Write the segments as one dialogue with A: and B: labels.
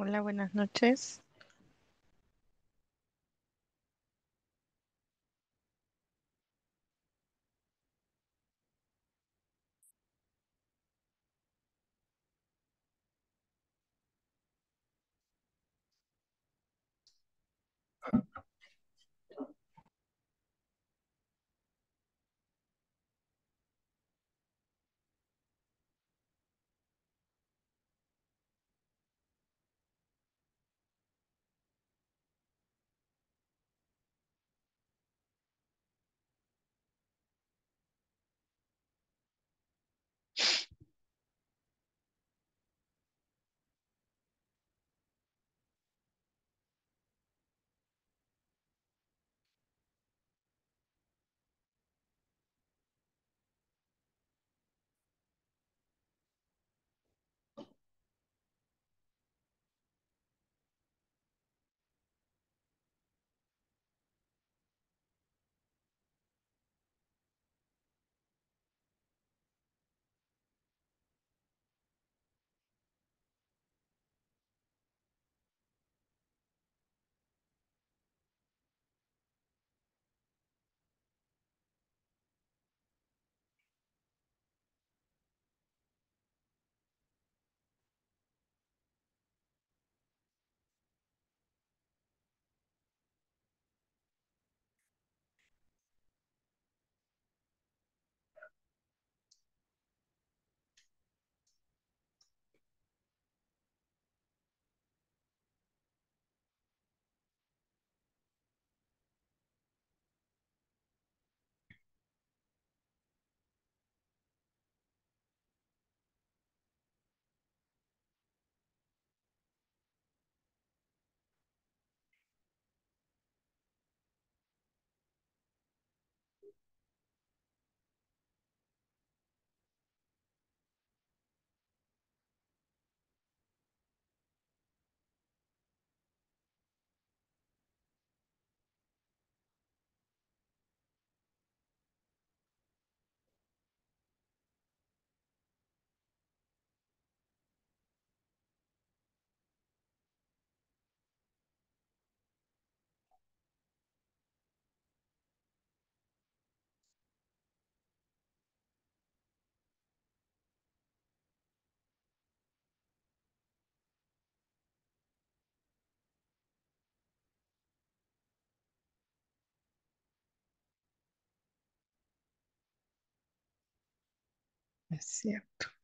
A: Hola, buenas noches.
B: É certo.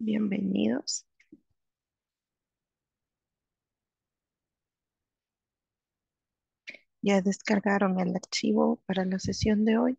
A: Bienvenidos. ¿Ya descargaron el archivo para la sesión de hoy?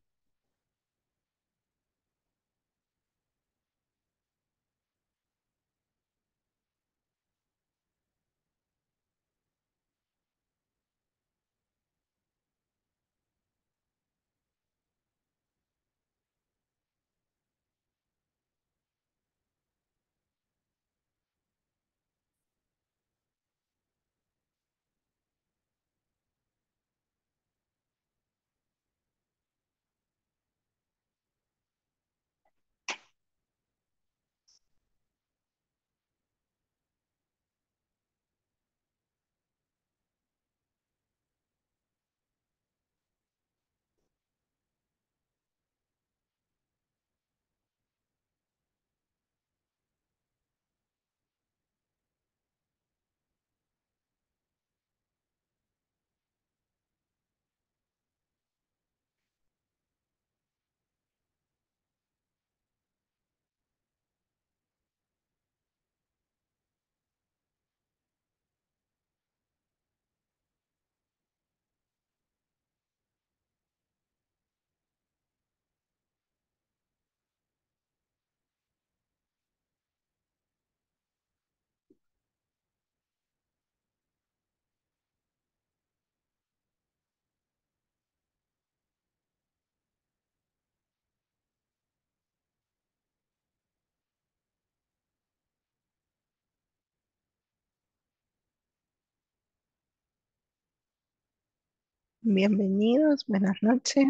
A: Bienvenidos, buenas noches.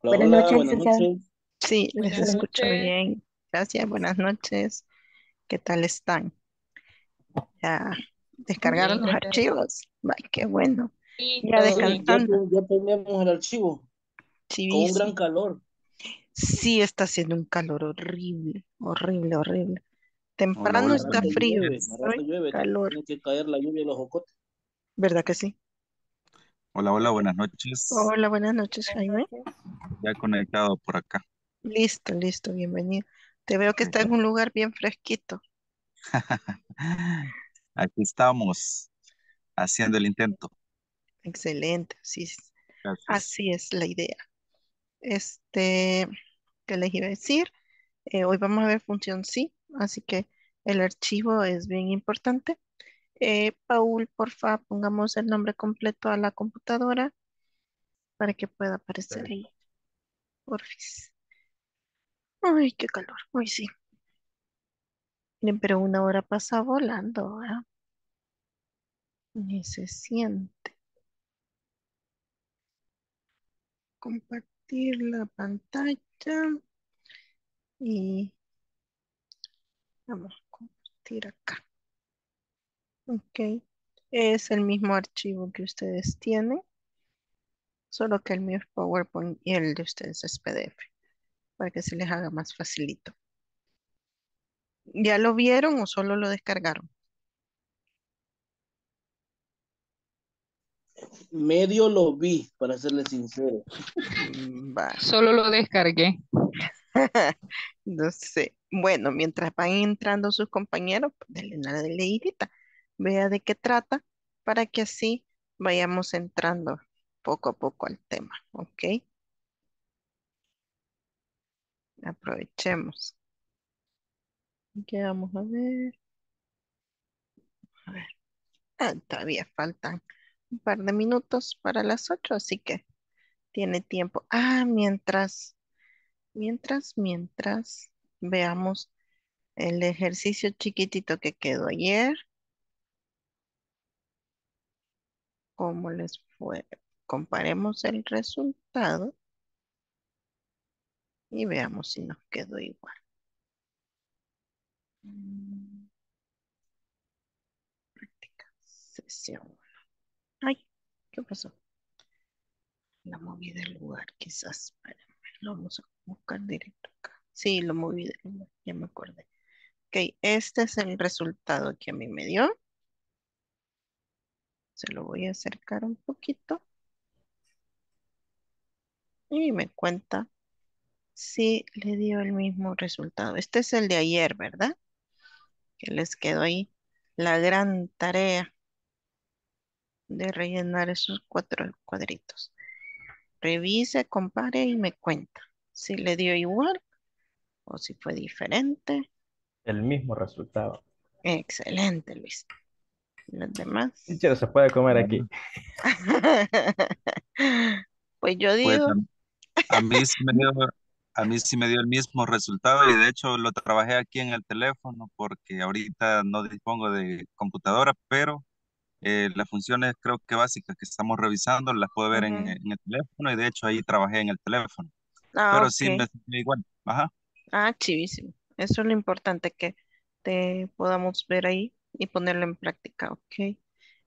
C: buenas noches,
A: Sí, les escucho bien. Gracias, buenas noches. ¿Qué tal están? ¿Ya descargaron los archivos? Ay, qué bueno. ya descansando. Ya, el archivo. un gran calor. Sí, está haciendo un calor horrible, horrible, horrible. Temprano está frío.
C: llueve, calor. que caer la lluvia los
A: ¿Verdad que sí?
C: Hola, hola, buenas noches. Hola,
A: buenas noches, Jaime.
C: Ya conectado por acá.
A: Listo, listo, bienvenido. Te veo que está en un lugar bien fresquito.
C: Aquí estamos haciendo el intento.
A: Excelente, así es. Así es la idea. Este, ¿qué les iba a decir? Eh, hoy vamos a ver función sí Así que el archivo es bien importante. Eh, Paul, porfa, pongamos el nombre completo a la computadora para que pueda aparecer ahí. Porfis. Ay, qué calor. Ay, sí. Miren, pero una hora pasa volando, ¿verdad? ¿ah? Ni se siente. Compartir la pantalla. Y Vamos a compartir acá. Ok. Es el mismo archivo que ustedes tienen. Solo que el mío es PowerPoint y el de ustedes es PDF. Para que se les haga más facilito. ¿Ya lo vieron o solo lo descargaron?
B: Medio lo vi, para serles sincero. Mm,
A: solo lo descargué. No sé. Bueno, mientras van entrando sus compañeros, pues, denle nada de leidita. Vea de qué trata para que así vayamos entrando poco a poco al tema, ¿ok? Aprovechemos. ¿Qué vamos a ver? A ver. Ah, todavía faltan un par de minutos para las ocho así que tiene tiempo. Ah, mientras Mientras, mientras, veamos el ejercicio chiquitito que quedó ayer. ¿Cómo les fue? Comparemos el resultado y veamos si nos quedó igual. Práctica, sesión Ay, ¿qué pasó? La moví del lugar quizás para lo vamos a buscar directo acá. Sí, lo moví ya me acordé. Ok, este es el resultado que a mí me dio. Se lo voy a acercar un poquito. Y me cuenta si le dio el mismo resultado. Este es el de ayer, ¿verdad? Que les quedó ahí la gran tarea de rellenar esos cuatro cuadritos. Revise, compare y me cuenta si le dio igual o si fue diferente.
D: El mismo resultado.
A: Excelente,
C: Luis. Los demás.
D: se puede comer aquí.
A: pues yo pues digo.
C: a, mí sí me dio, a mí sí me dio el mismo resultado y de hecho lo trabajé aquí en el teléfono porque ahorita no dispongo de computadora, pero eh, las funciones creo que básicas que estamos revisando las puedo ver en, el teléfono y de hecho ahí trabajé en el teléfono.
A: Ah, pero sí igual. Ah, chivísimo. Eso es lo importante que te podamos ver ahí y ponerlo en práctica, ok.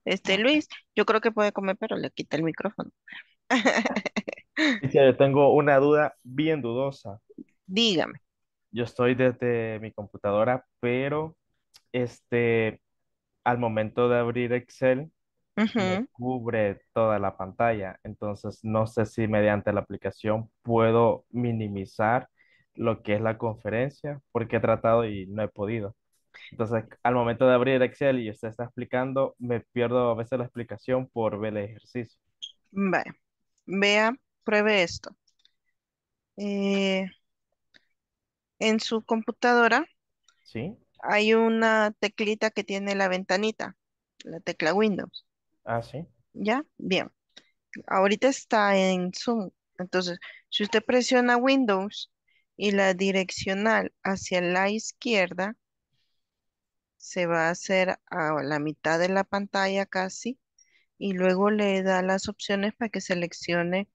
A: Este, Luis, yo creo que puede comer, pero le quita el micrófono.
D: yo tengo una duda bien dudosa. Dígame. Yo estoy desde mi computadora, pero este, al momento de abrir Excel, me cubre toda la pantalla. Entonces, no sé si mediante la aplicación puedo minimizar lo que es la conferencia, porque he tratado y no he podido. Entonces, al momento de abrir Excel y usted está explicando, me pierdo a veces la explicación por ver el ejercicio.
A: Vea, pruebe esto. Eh, en su computadora, ¿Sí? hay una teclita que tiene la ventanita, la tecla Windows. Ah, sí. ¿Ya? Bien. Ahorita está en Zoom. Entonces, si usted presiona Windows y la direccional hacia la izquierda, se va a hacer a la mitad de la pantalla casi y luego le da las opciones para que seleccione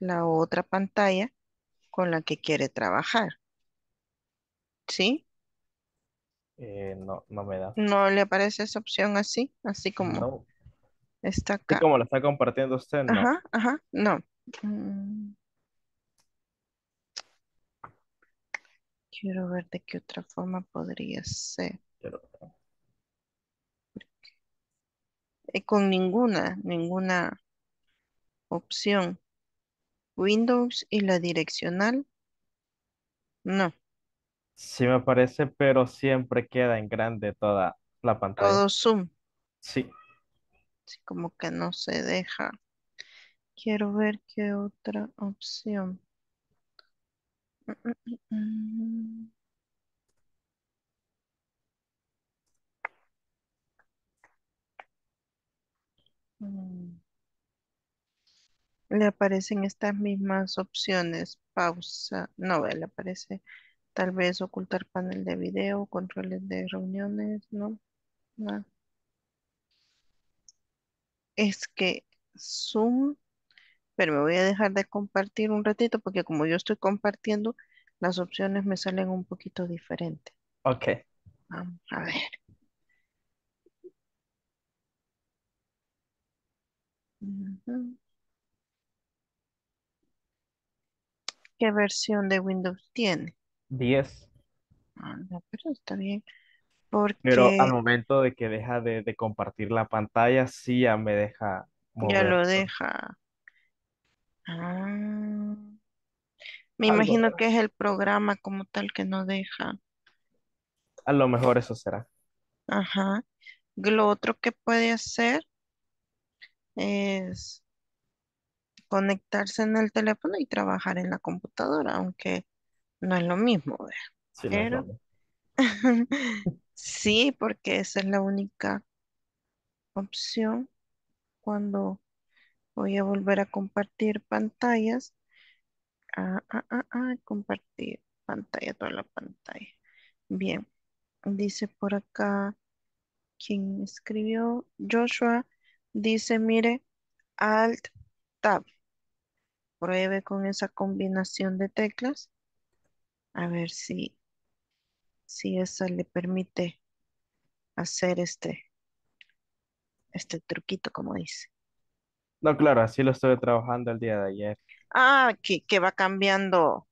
A: la otra pantalla con la que quiere trabajar. ¿Sí?
D: Eh, no, no me da.
A: No le aparece esa opción así, así como está
D: acá. como la está compartiendo usted, ¿no? Ajá,
A: ajá, no. Mm. Quiero ver de qué otra forma podría ser. Eh, con ninguna, ninguna opción. Windows y la direccional. No.
D: Sí me parece, pero siempre queda en grande toda la pantalla. Todo
A: zoom. Sí. Sí, como que no se deja. Quiero ver qué otra opción. Le aparecen estas mismas opciones. Pausa. No, le aparece Tal vez ocultar panel de video, controles de reuniones, ¿no? Es que Zoom, pero me voy a dejar de compartir un ratito porque como yo estoy compartiendo, las opciones me salen un poquito diferentes. Ok. Vamos a ver. ¿Qué versión de Windows tiene?
D: 10.
A: Ah, no, pero está bien. Pero al
D: momento de que deja de, compartir la pantalla, sí ya me deja ya lo
A: deja. Ah, me imagino que es el programa como tal que no deja.
D: a lo mejor eso será.
A: Ajá. Lo otro que puede hacer es conectarse en el teléfono y trabajar en la computadora, aunque no es lo mismo, Sí, Pero... sí, porque esa es la única opción cuando voy a volver a compartir pantallas. Ah, ah, ah, ah compartir pantalla, toda la pantalla. Bien, dice por acá quien escribió, Joshua, dice, mire, Alt Tab. Pruebe con esa combinación de teclas a ver si, si esa le permite hacer este, este truquito, como dice.
D: No, claro, así lo estuve trabajando el día de ayer.
A: Ah, que, va cambiando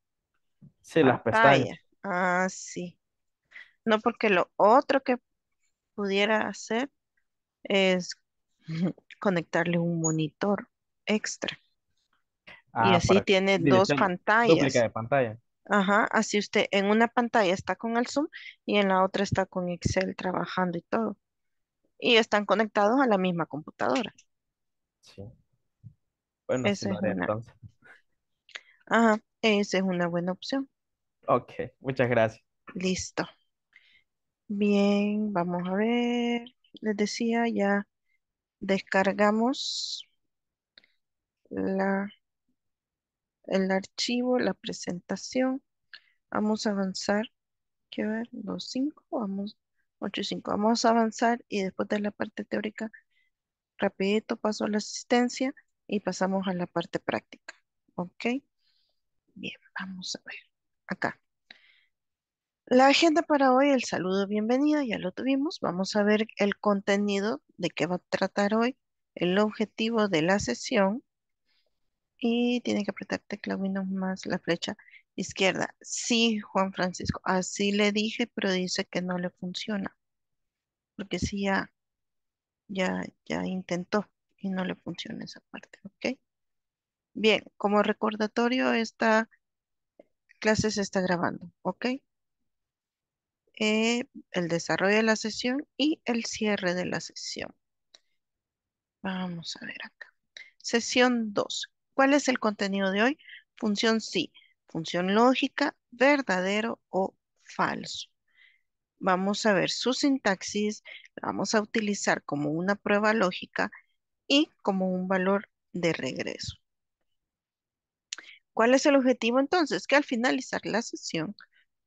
D: Sí, las pestañas.
A: Ah, sí. No, porque lo otro que pudiera hacer es conectarle un monitor extra. Y ah, así tiene dos pantallas. de pantalla. Ajá, así usted en una pantalla está con el Zoom y en la otra está con Excel trabajando y todo. Y están conectados a la misma computadora.
D: Sí. Bueno, es entonces.
A: Ajá, esa es una buena opción.
D: Ok, muchas gracias.
A: Listo. Bien, vamos a ver. Les decía, ya descargamos la el archivo, la presentación. Vamos a avanzar. qué ver, los cinco. vamos, Ocho y Vamos a avanzar y después de la parte teórica, rapidito paso a la asistencia y pasamos a la parte práctica. ¿Ok? Bien, vamos a ver. Acá. La agenda para hoy, el saludo bienvenida, ya lo tuvimos. Vamos a ver el contenido de qué va a tratar hoy, el objetivo de la sesión, y tiene que apretar tecla Windows más la flecha izquierda. Sí, Juan Francisco, así le dije, pero dice que no le funciona. Porque sí ya, ya, ya intentó y no le funciona esa parte, ¿ok? Bien, como recordatorio, esta clase se está grabando, ¿ok? Eh, el desarrollo de la sesión y el cierre de la sesión. Vamos a ver acá. Sesión 2. ¿Cuál es el contenido de hoy? Función sí, función lógica, verdadero o falso. Vamos a ver su sintaxis, la vamos a utilizar como una prueba lógica y como un valor de regreso. ¿Cuál es el objetivo entonces? Que al finalizar la sesión,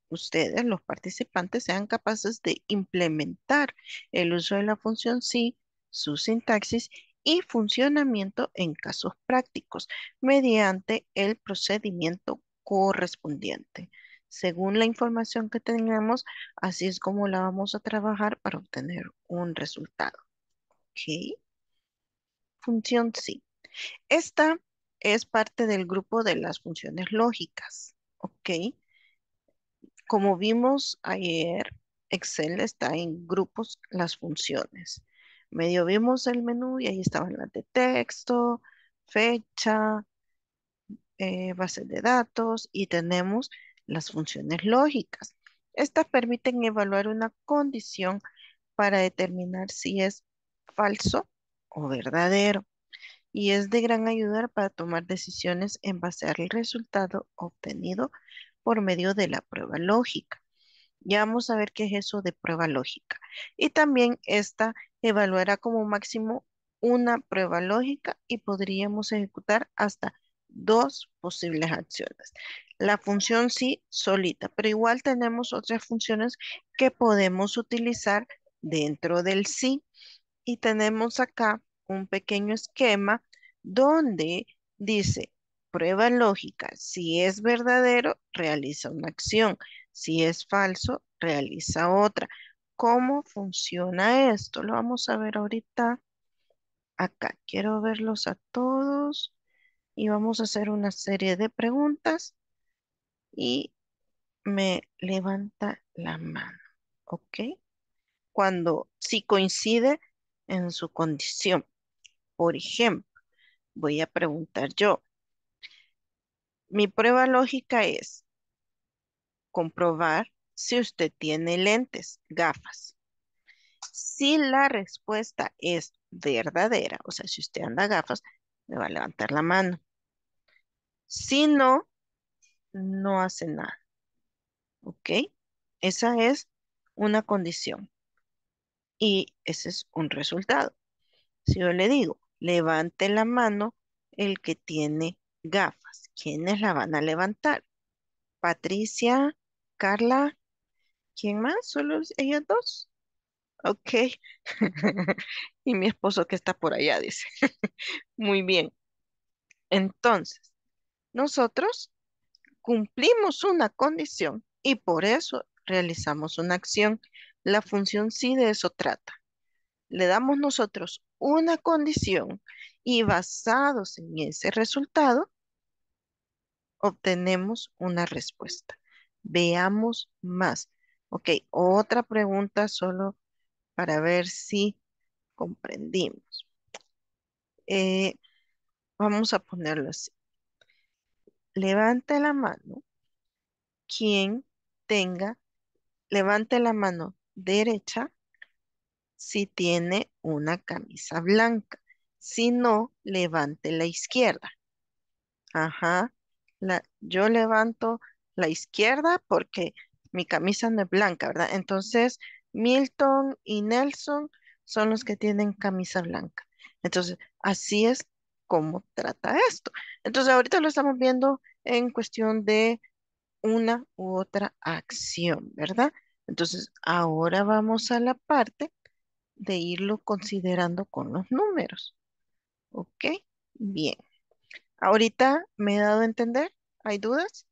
A: ustedes, los participantes, sean capaces de implementar el uso de la función sí, su sintaxis y funcionamiento en casos prácticos mediante el procedimiento correspondiente. Según la información que tengamos, así es como la vamos a trabajar para obtener un resultado. ¿Ok? Función sí. Esta es parte del grupo de las funciones lógicas. ¿Ok? Como vimos ayer, Excel está en grupos las funciones medio vimos el menú y ahí estaban las de texto, fecha, eh, base de datos y tenemos las funciones lógicas. Estas permiten evaluar una condición para determinar si es falso o verdadero y es de gran ayuda para tomar decisiones en base al resultado obtenido por medio de la prueba lógica. Ya vamos a ver qué es eso de prueba lógica. Y también esta evaluará como máximo una prueba lógica y podríamos ejecutar hasta dos posibles acciones. La función sí solita, pero igual tenemos otras funciones que podemos utilizar dentro del sí. Y tenemos acá un pequeño esquema donde dice prueba lógica. Si es verdadero, realiza una acción. Si es falso, realiza otra cómo funciona esto. Lo vamos a ver ahorita acá. Quiero verlos a todos y vamos a hacer una serie de preguntas y me levanta la mano, ¿ok? Cuando sí coincide en su condición. Por ejemplo, voy a preguntar yo. Mi prueba lógica es comprobar si usted tiene lentes, gafas. Si la respuesta es verdadera, o sea, si usted anda gafas, le va a levantar la mano. Si no, no hace nada. ¿Ok? Esa es una condición. Y ese es un resultado. Si yo le digo, levante la mano el que tiene gafas. ¿Quiénes la van a levantar? Patricia, Carla, ¿Quién más? Solo ellas dos. Ok. y mi esposo que está por allá, dice. Muy bien. Entonces, nosotros cumplimos una condición y por eso realizamos una acción. La función sí de eso trata. Le damos nosotros una condición y basados en ese resultado, obtenemos una respuesta. Veamos más. Ok, otra pregunta solo para ver si comprendimos. Eh, vamos a ponerlo así. Levante la mano quien tenga, levante la mano derecha si tiene una camisa blanca. Si no, levante la izquierda. Ajá. yo levanto la izquierda porque mi camisa no es blanca, ¿verdad? Entonces, Milton y Nelson son los que tienen camisa blanca. Entonces, así es como trata esto. Entonces, ahorita lo estamos viendo en cuestión de una u otra acción, ¿verdad? Entonces, ahora vamos a la parte de irlo considerando con los números. ¿Ok? Bien. Ahorita me he dado a entender. ¿Hay dudas?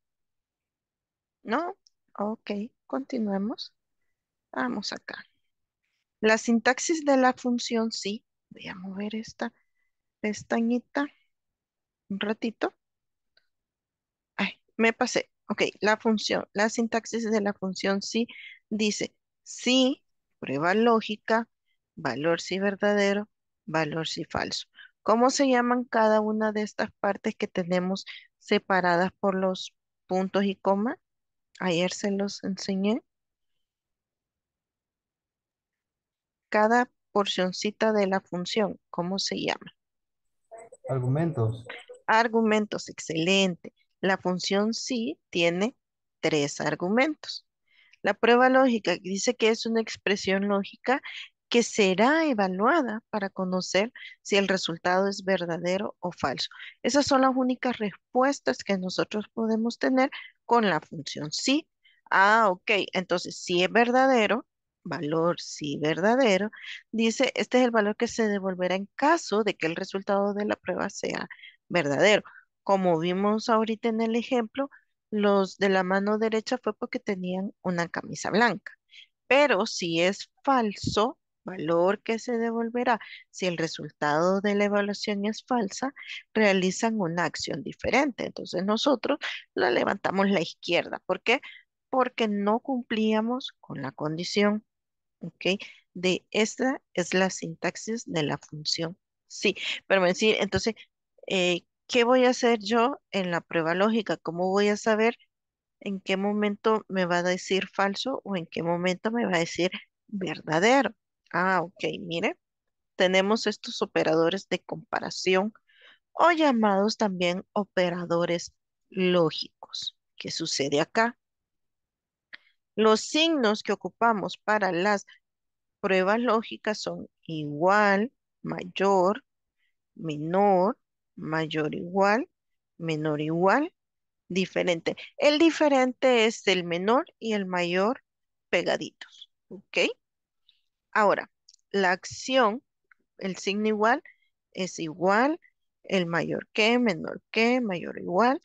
A: ¿No? Ok, continuemos. Vamos acá. La sintaxis de la función sí. Voy a mover esta pestañita un ratito. Ay, me pasé. Ok, la función, la sintaxis de la función sí dice sí, prueba lógica, valor sí verdadero, valor sí falso. ¿Cómo se llaman cada una de estas partes que tenemos separadas por los puntos y comas? Ayer se los enseñé. Cada porcioncita de la función, ¿cómo se llama?
B: Argumentos.
A: Argumentos, excelente. La función sí tiene tres argumentos. La prueba lógica dice que es una expresión lógica que será evaluada para conocer si el resultado es verdadero o falso. Esas son las únicas respuestas que nosotros podemos tener con la función sí. Ah, ok, entonces si es verdadero, valor sí verdadero, dice este es el valor que se devolverá en caso de que el resultado de la prueba sea verdadero. Como vimos ahorita en el ejemplo, los de la mano derecha fue porque tenían una camisa blanca. Pero si es falso, valor que se devolverá si el resultado de la evaluación es falsa, realizan una acción diferente. Entonces nosotros la levantamos la izquierda. ¿Por qué? Porque no cumplíamos con la condición. ¿Ok? De esta es la sintaxis de la función. Sí, pero me decir, entonces, eh, ¿qué voy a hacer yo en la prueba lógica? ¿Cómo voy a saber en qué momento me va a decir falso o en qué momento me va a decir verdadero? Ah, ok, mire, tenemos estos operadores de comparación o llamados también operadores lógicos. ¿Qué sucede acá? Los signos que ocupamos para las pruebas lógicas son igual, mayor, menor, mayor igual, menor igual, diferente. El diferente es el menor y el mayor pegaditos, ¿ok? Ahora, la acción, el signo igual, es igual, el mayor que, menor que, mayor o igual,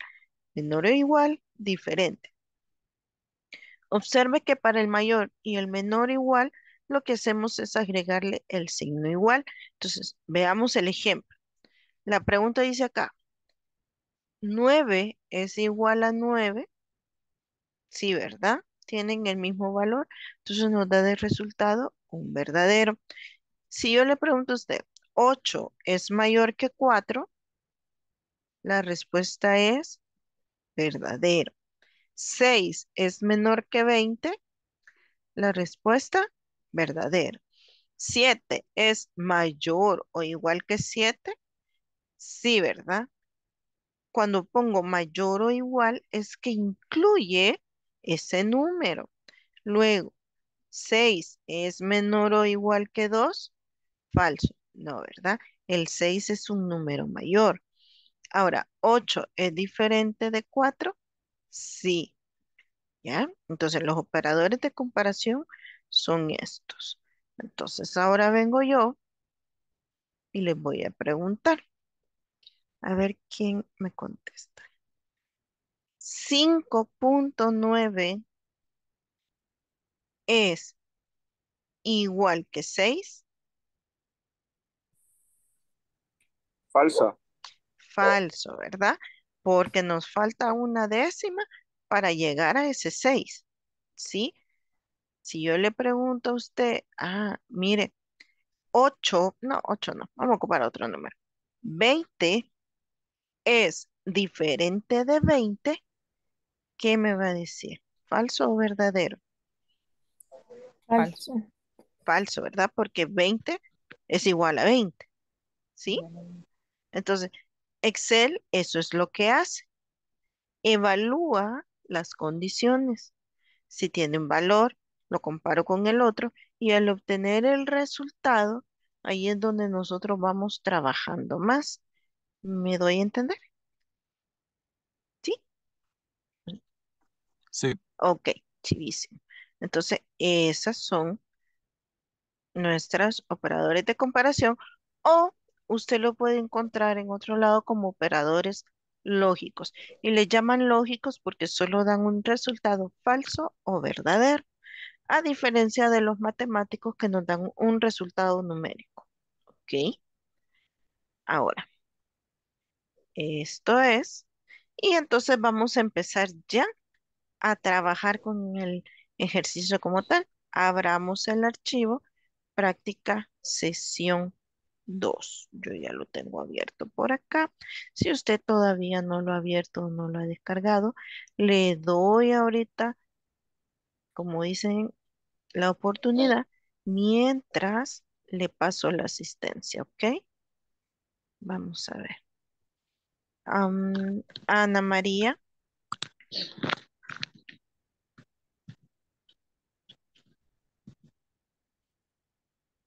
A: menor o igual, diferente. Observe que para el mayor y el menor igual, lo que hacemos es agregarle el signo igual. Entonces, veamos el ejemplo. La pregunta dice acá, 9 es igual a 9. Sí, ¿verdad? Tienen el mismo valor. Entonces nos da el resultado un verdadero. Si yo le pregunto a usted, 8 es mayor que 4, la respuesta es verdadero. 6 es menor que 20, la respuesta verdadero. 7 es mayor o igual que 7, sí, ¿verdad? Cuando pongo mayor o igual es que incluye ese número. Luego, 6 es menor o igual que 2, falso. No, ¿verdad? El 6 es un número mayor. Ahora, 8 es diferente de 4, sí. ¿Ya? Entonces, los operadores de comparación son estos. Entonces, ahora vengo yo y les voy a preguntar. A ver quién me contesta. 5.9 es igual que 6? Falso. Falso, ¿verdad? Porque nos falta una décima para llegar a ese 6. ¿Sí? Si yo le pregunto a usted, ah, mire, 8, no, 8 no, vamos a ocupar otro número. 20 es diferente de 20, ¿qué me va a decir? ¿Falso o verdadero? Falso. Falso, ¿verdad? Porque 20 es igual a 20. ¿Sí? Entonces, Excel, eso es lo que hace. Evalúa las condiciones. Si tiene un valor, lo comparo con el otro y al obtener el resultado, ahí es donde nosotros vamos trabajando más. ¿Me doy a entender? ¿Sí? Sí. Ok, chivísimo. Entonces, esas son nuestras operadores de comparación o usted lo puede encontrar en otro lado como operadores lógicos. Y le llaman lógicos porque solo dan un resultado falso o verdadero, a diferencia de los matemáticos que nos dan un resultado numérico. ¿Ok? Ahora, esto es. Y entonces vamos a empezar ya a trabajar con el ejercicio como tal. Abramos el archivo, práctica sesión 2. Yo ya lo tengo abierto por acá. Si usted todavía no lo ha abierto o no lo ha descargado, le doy ahorita, como dicen, la oportunidad mientras le paso la asistencia, ¿ok? Vamos a ver. Ana María.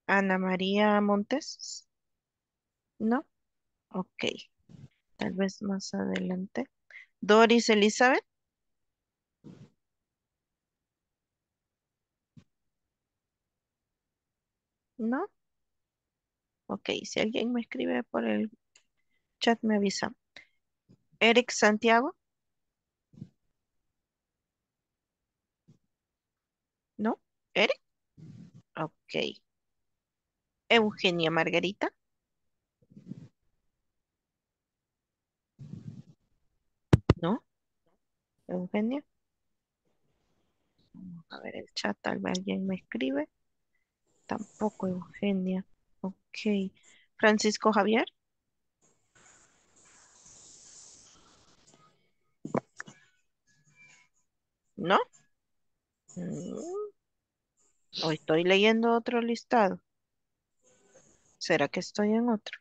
A: Ana María Montes. ¿No? Ok. Tal vez más adelante. Doris Elizabeth. ¿No? Ok, si alguien me escribe por el chat me avisa. Eric Santiago. ¿No? ¿Eric? Ok. Eugenia Margarita. ¿No? Eugenia. Vamos a ver el chat, tal vez alguien me escribe. Tampoco Eugenia. Ok. Francisco Javier. ¿No? Mm. ¿O estoy leyendo otro listado? ¿Será que estoy en otro?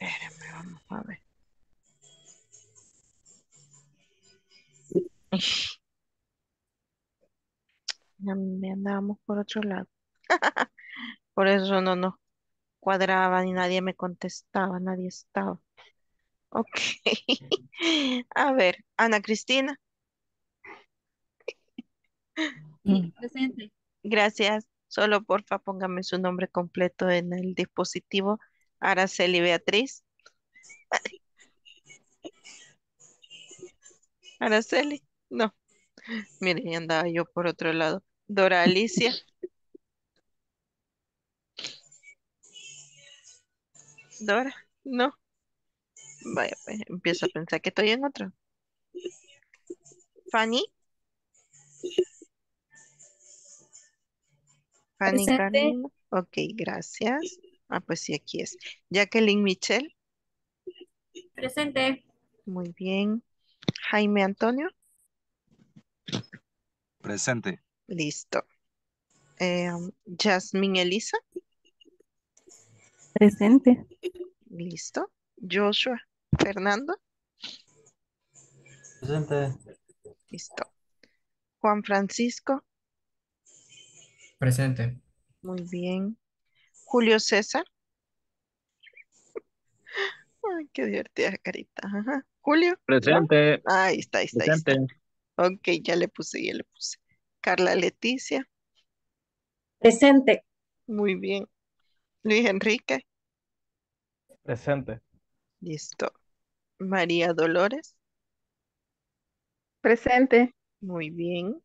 A: Espérame, vamos a ver. Me andábamos por otro lado. por eso no nos cuadraba ni nadie me contestaba, nadie estaba. Ok. a ver, Ana Cristina.
D: presente. Mm.
A: Gracias. Solo porfa póngame su nombre completo en el dispositivo. Araceli Beatriz. Araceli, no. Mire, andaba yo por otro lado. Dora Alicia. Dora, no. Vaya, pues empiezo a pensar que estoy en otro. Fanny. Ok, gracias. Ah, pues sí, aquí es. Jacqueline Michel. Presente. Muy bien. Jaime Antonio.
C: Presente.
A: Listo. Jasmine em, Elisa.
C: Presente.
A: Listo. Joshua Fernando. Presente. Listo. Juan Francisco. Presente. Muy bien. Julio César. Ay, qué divertida carita. Julio. Presente. Ahí está, ahí está, Presente. Ahí está. Ok, ya le puse, ya le puse. Carla Leticia. Presente. Muy bien. Luis Enrique. Presente. Listo. María Dolores. Presente. Muy bien.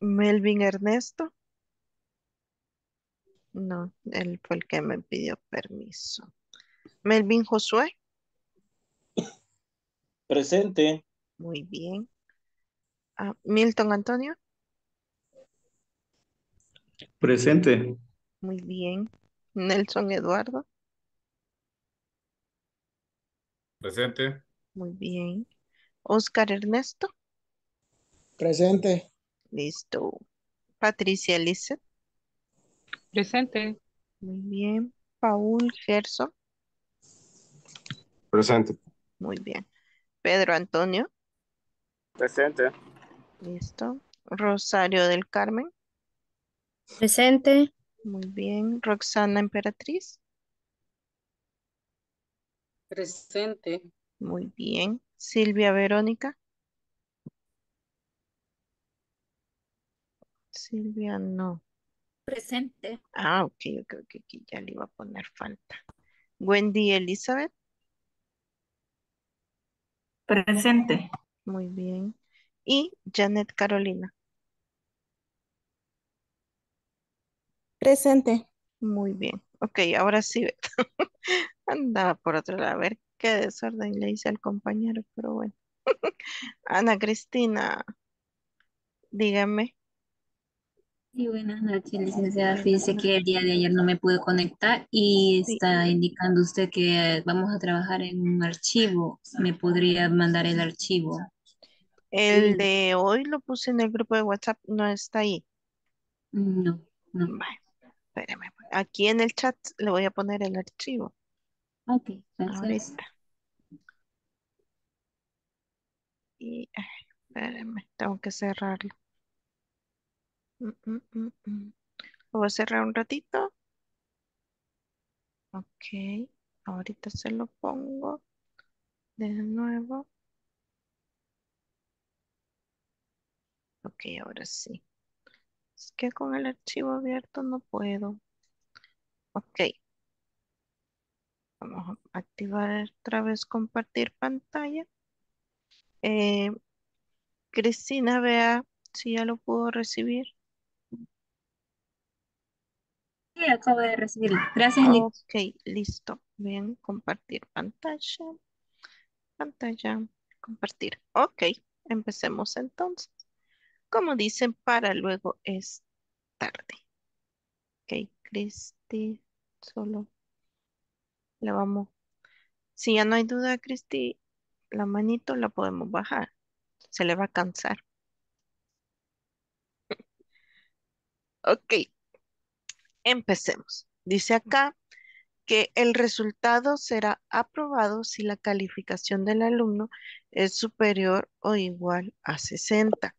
A: Melvin Ernesto. No, él fue el que me pidió permiso. Melvin Josué.
C: Presente.
A: Muy bien. Ah, Milton Antonio.
C: Presente.
A: Muy bien. Nelson Eduardo.
C: Presente.
A: Muy bien. Oscar Ernesto. Presente. Listo. Patricia Elizabeth. Presente. Muy bien. Paul Gerso? Presente. Muy bien. Pedro Antonio. Presente. Listo. Rosario del Carmen. Presente. Muy bien. Roxana Emperatriz.
C: Presente.
A: Muy bien. Silvia Verónica. Silvia no. Presente. Ah, ok, creo que aquí ya le iba a poner falta. Wendy Elizabeth. Presente. Muy bien. Y Janet Carolina. Presente. Muy bien. Ok, ahora sí. Andaba por otro lado. A ver qué desorden le hice al compañero, pero bueno. Ana Cristina, dígame.
C: Sí, buenas noches, licenciada. Fíjese que el día de ayer no me
A: pude conectar y está indicando usted que vamos a trabajar en un archivo.
C: ¿Me podría mandar el archivo?
A: El de hoy lo puse en el grupo de WhatsApp, no está ahí. No, no. Bueno, Aquí en el chat le voy a poner el archivo. Ok, gracias. está. Y, tengo que cerrarlo. Lo voy a cerrar un ratito. Ok, ahorita se lo pongo de nuevo. Ok, ahora sí. Es que con el archivo abierto no puedo. Ok. Vamos a activar otra vez compartir pantalla. Eh, Cristina, vea si ya lo pudo recibir
C: acabo de recibir.
A: Gracias, Ok, listo. Bien, compartir pantalla. Pantalla, compartir. Ok, empecemos entonces. Como dicen, para luego es tarde. Ok, Cristi, solo le vamos. Si ya no hay duda, Cristi, la manito la podemos bajar. Se le va a cansar. Ok, Empecemos. Dice acá que el resultado será aprobado si la calificación del alumno es superior o igual a 60.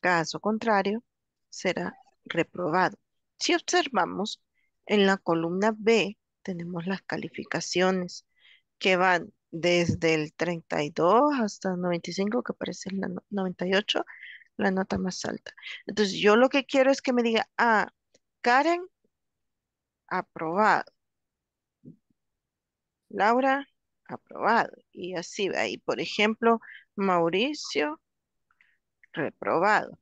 A: Caso contrario, será reprobado. Si observamos, en la columna B tenemos las calificaciones que van desde el 32 hasta el 95, que parece la 98, la nota más alta. Entonces, yo lo que quiero es que me diga, ah, Karen aprobado. Laura, aprobado. Y así va. Y por ejemplo, Mauricio, reprobado.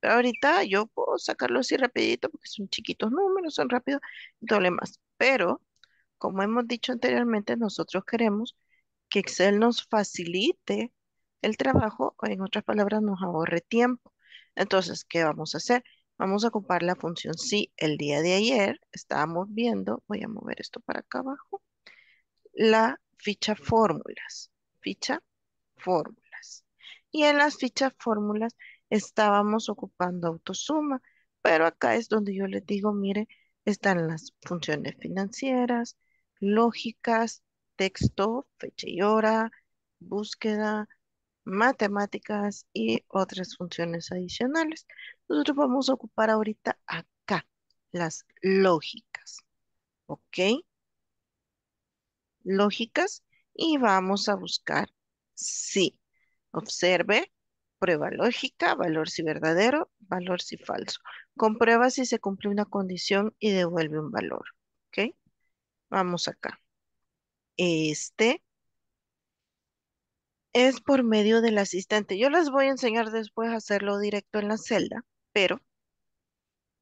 A: Pero ahorita yo puedo sacarlo así rapidito porque son chiquitos números, son rápidos, doble más. Pero, como hemos dicho anteriormente, nosotros queremos que Excel nos facilite el trabajo, o en otras palabras, nos ahorre tiempo. Entonces, ¿qué vamos a hacer? Vamos a ocupar la función si el día de ayer estábamos viendo, voy a mover esto para acá abajo, la ficha fórmulas, ficha fórmulas. Y en las fichas fórmulas estábamos ocupando autosuma, pero acá es donde yo les digo, mire, están las funciones financieras, lógicas, texto, fecha y hora, búsqueda, matemáticas y otras funciones adicionales. Nosotros vamos a ocupar ahorita acá las lógicas. ¿Ok? Lógicas y vamos a buscar si Observe, prueba lógica, valor si verdadero, valor si falso. Comprueba si se cumple una condición y devuelve un valor. ¿Ok? Vamos acá. Este es por medio del asistente. Yo les voy a enseñar después a hacerlo directo en la celda, pero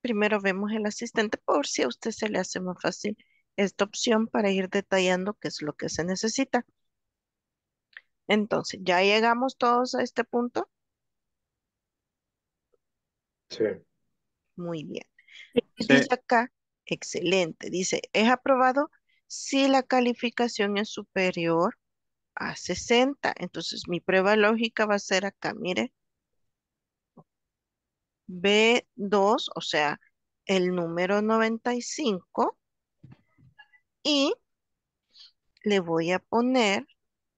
A: primero vemos el asistente por si a usted se le hace más fácil esta opción para ir detallando qué es lo que se necesita. Entonces, ¿ya llegamos todos a este punto? Sí. Muy bien. Dice acá, excelente, dice, es aprobado si la calificación es superior a 60. Entonces mi prueba lógica va a ser acá, mire. B2, o sea, el número 95. Y le voy a poner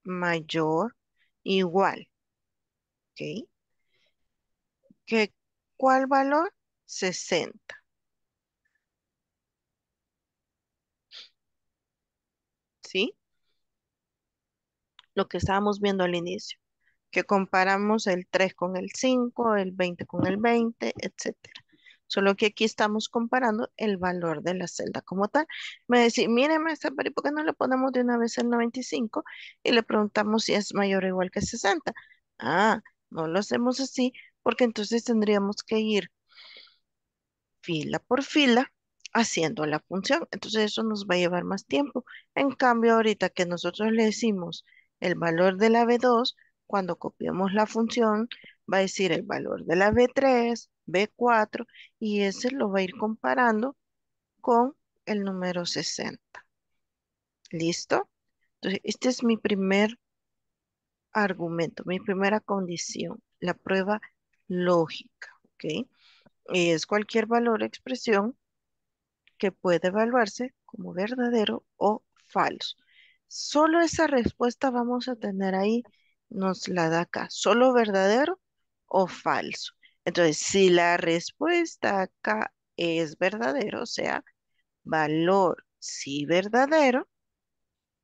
A: mayor igual. ¿Ok? ¿Cuál valor? 60. ¿Sí? lo que estábamos viendo al inicio, que comparamos el 3 con el 5, el 20 con el 20, etcétera. Solo que aquí estamos comparando el valor de la celda como tal. Me decís, mire maestra, ¿por qué no le ponemos de una vez el 95? Y le preguntamos si es mayor o igual que 60. Ah, no lo hacemos así porque entonces tendríamos que ir fila por fila haciendo la función. Entonces eso nos va a llevar más tiempo. En cambio, ahorita que nosotros le decimos el valor de la B2, cuando copiamos la función, va a decir el valor de la B3, B4, y ese lo va a ir comparando con el número 60. ¿Listo? Entonces, este es mi primer argumento, mi primera condición, la prueba lógica, ¿ok? Es cualquier valor expresión que puede evaluarse como verdadero o falso. Solo esa respuesta vamos a tener ahí, nos la da acá. Solo verdadero o falso. Entonces, si la respuesta acá es verdadero, o sea, valor si verdadero,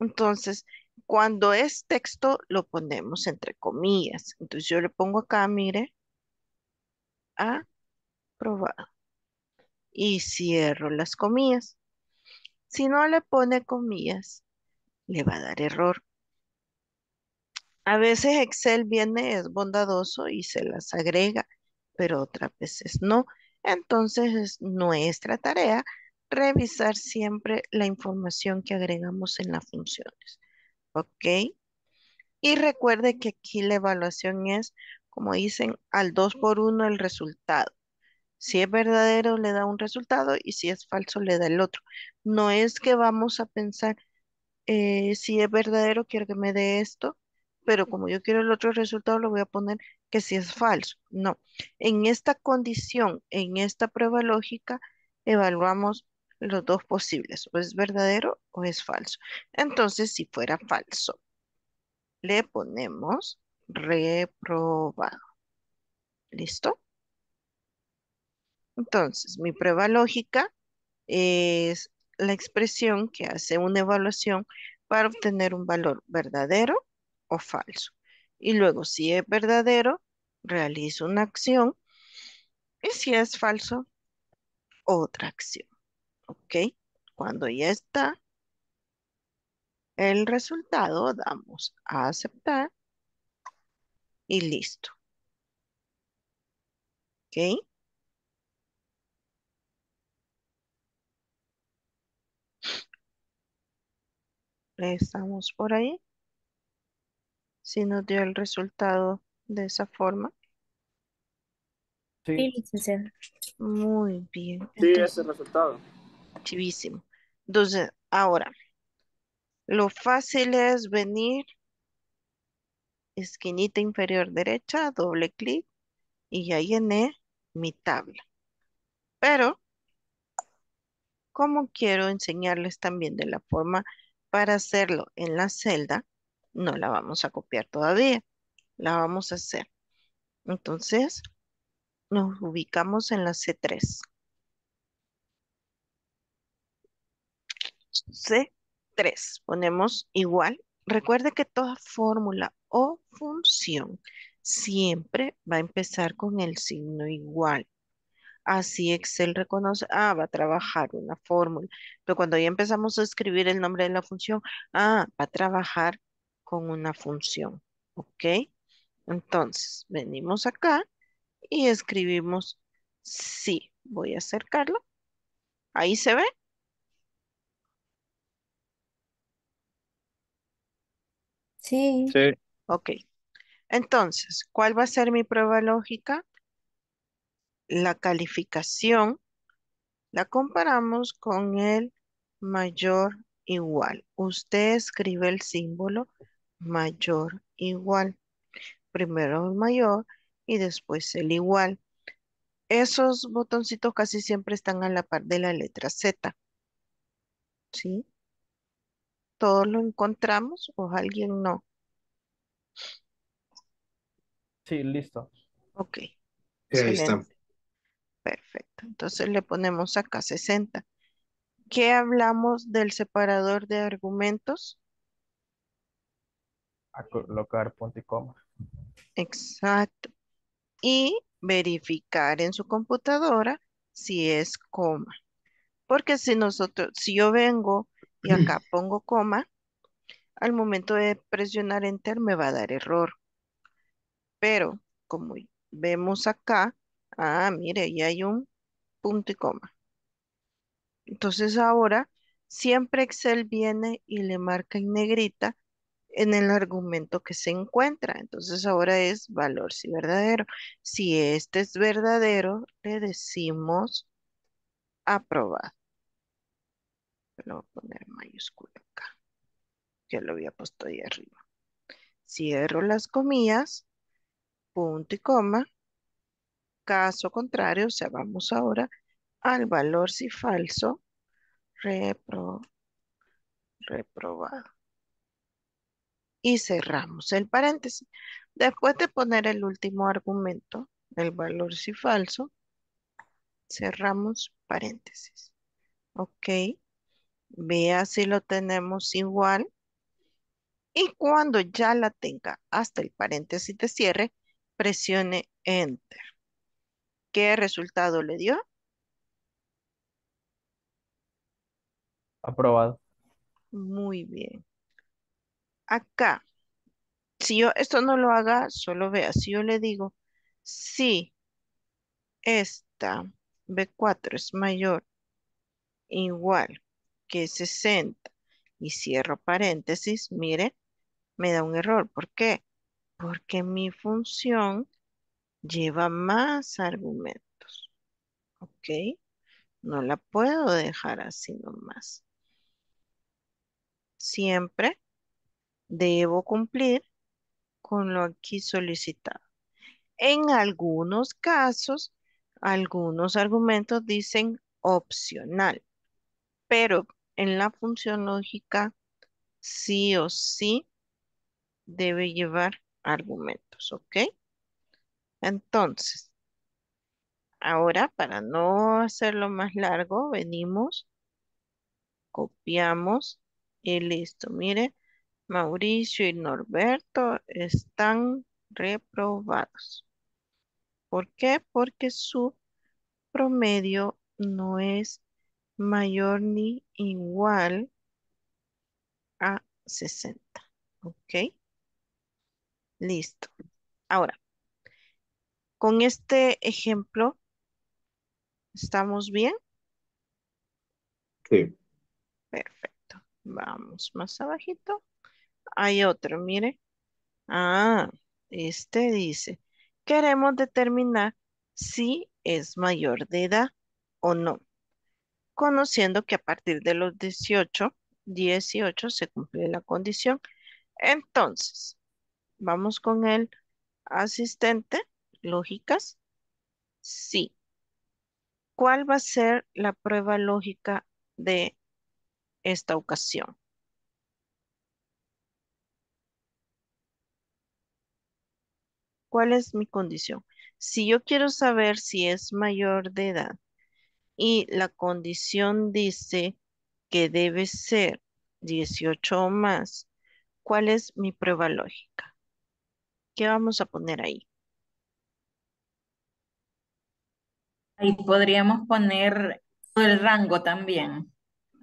A: entonces cuando es texto lo ponemos entre comillas. Entonces yo le pongo acá, mire, aprobado. Y cierro las comillas. Si no le pone comillas, le va a dar error. A veces Excel viene, es bondadoso y se las agrega, pero otras veces no. Entonces es nuestra tarea revisar siempre la información que agregamos en las funciones. ¿Ok? Y recuerde que aquí la evaluación es, como dicen, al 2 por 1 el resultado. Si es verdadero, le da un resultado y si es falso, le da el otro. No es que vamos a pensar, eh, si es verdadero, quiero que me dé esto, pero como yo quiero el otro resultado, lo voy a poner que si es falso. No, en esta condición, en esta prueba lógica, evaluamos los dos posibles, o es verdadero o es falso. Entonces, si fuera falso, le ponemos reprobado. ¿Listo? Entonces, mi prueba lógica es la expresión que hace una evaluación para obtener un valor verdadero o falso. Y luego, si es verdadero, realizo una acción. Y si es falso, otra acción. ¿Ok? Cuando ya está el resultado, damos a aceptar y listo. ¿Ok? estamos por ahí. Si nos dio el resultado de esa forma. Sí, Muy bien. Sí, Entonces, ese resultado. Chivísimo. Entonces, ahora, lo fácil es venir, esquinita inferior derecha, doble clic, y ya llené mi tabla. Pero, como quiero enseñarles también de la forma para hacerlo en la celda, no la vamos a copiar todavía, la vamos a hacer. Entonces, nos ubicamos en la C3. C3, ponemos igual. Recuerde que toda fórmula o función siempre va a empezar con el signo igual. Así Excel reconoce, ah, va a trabajar una fórmula. Pero cuando ya empezamos a escribir el nombre de la función, ah, va a trabajar con una función. ¿Ok? Entonces, venimos acá y escribimos sí. Voy a acercarlo. Ahí se ve. Sí. Sí. Ok. Entonces, ¿cuál va a ser mi prueba lógica? la calificación la comparamos con el mayor igual. Usted escribe el símbolo mayor igual. Primero el mayor y después el igual. Esos botoncitos casi siempre están a la par de la letra Z. ¿Sí? ¿Todos lo encontramos o alguien no?
D: Sí, listo.
A: Ok. Ahí Perfecto. Entonces le ponemos acá 60. ¿Qué hablamos del separador de argumentos?
D: A colocar punto y coma.
A: Exacto. Y verificar en su computadora si es coma. Porque si nosotros, si yo vengo y acá pongo coma, al momento de presionar enter me va a dar error. Pero como vemos acá, Ah, mire, y hay un punto y coma. Entonces ahora siempre Excel viene y le marca en negrita en el argumento que se encuentra. Entonces ahora es valor si verdadero. Si este es verdadero, le decimos aprobado. Lo voy a poner mayúscula acá. Ya lo había puesto ahí arriba. Cierro las comillas, punto y coma. Caso contrario, o sea, vamos ahora al valor si falso, repro, reprobado. Y cerramos el paréntesis. Después de poner el último argumento, el valor si falso, cerramos paréntesis. Ok. Vea si lo tenemos igual. Y cuando ya la tenga hasta el paréntesis de cierre, presione Enter. ¿Qué resultado le dio? Aprobado. Muy bien. Acá, si yo esto no lo haga, solo vea. Si yo le digo, si esta B4 es mayor igual que 60 y cierro paréntesis, mire, me da un error. ¿Por qué? Porque mi función lleva más argumentos. ¿Ok? No la puedo dejar así nomás. Siempre debo cumplir con lo aquí solicitado. En algunos casos, algunos argumentos dicen opcional, pero en la función lógica sí o sí debe llevar argumentos, ¿ok? Entonces, ahora para no hacerlo más largo, venimos, copiamos y listo. Mire, Mauricio y Norberto están reprobados. ¿Por qué? Porque su promedio no es mayor ni igual a 60. ¿Ok? Listo. Ahora, con este ejemplo, ¿estamos bien? Sí. Perfecto. Vamos más abajito. Hay otro, mire. Ah, este dice, queremos determinar si es mayor de edad o no, conociendo que a partir de los 18, 18 se cumple la condición. Entonces, vamos con el asistente lógicas? Sí. ¿Cuál va a ser la prueba lógica de esta ocasión? ¿Cuál es mi condición? Si yo quiero saber si es mayor de edad y la condición dice que debe ser 18 o más, ¿cuál es mi prueba lógica? ¿Qué vamos a poner ahí? Ahí podríamos poner todo el rango también.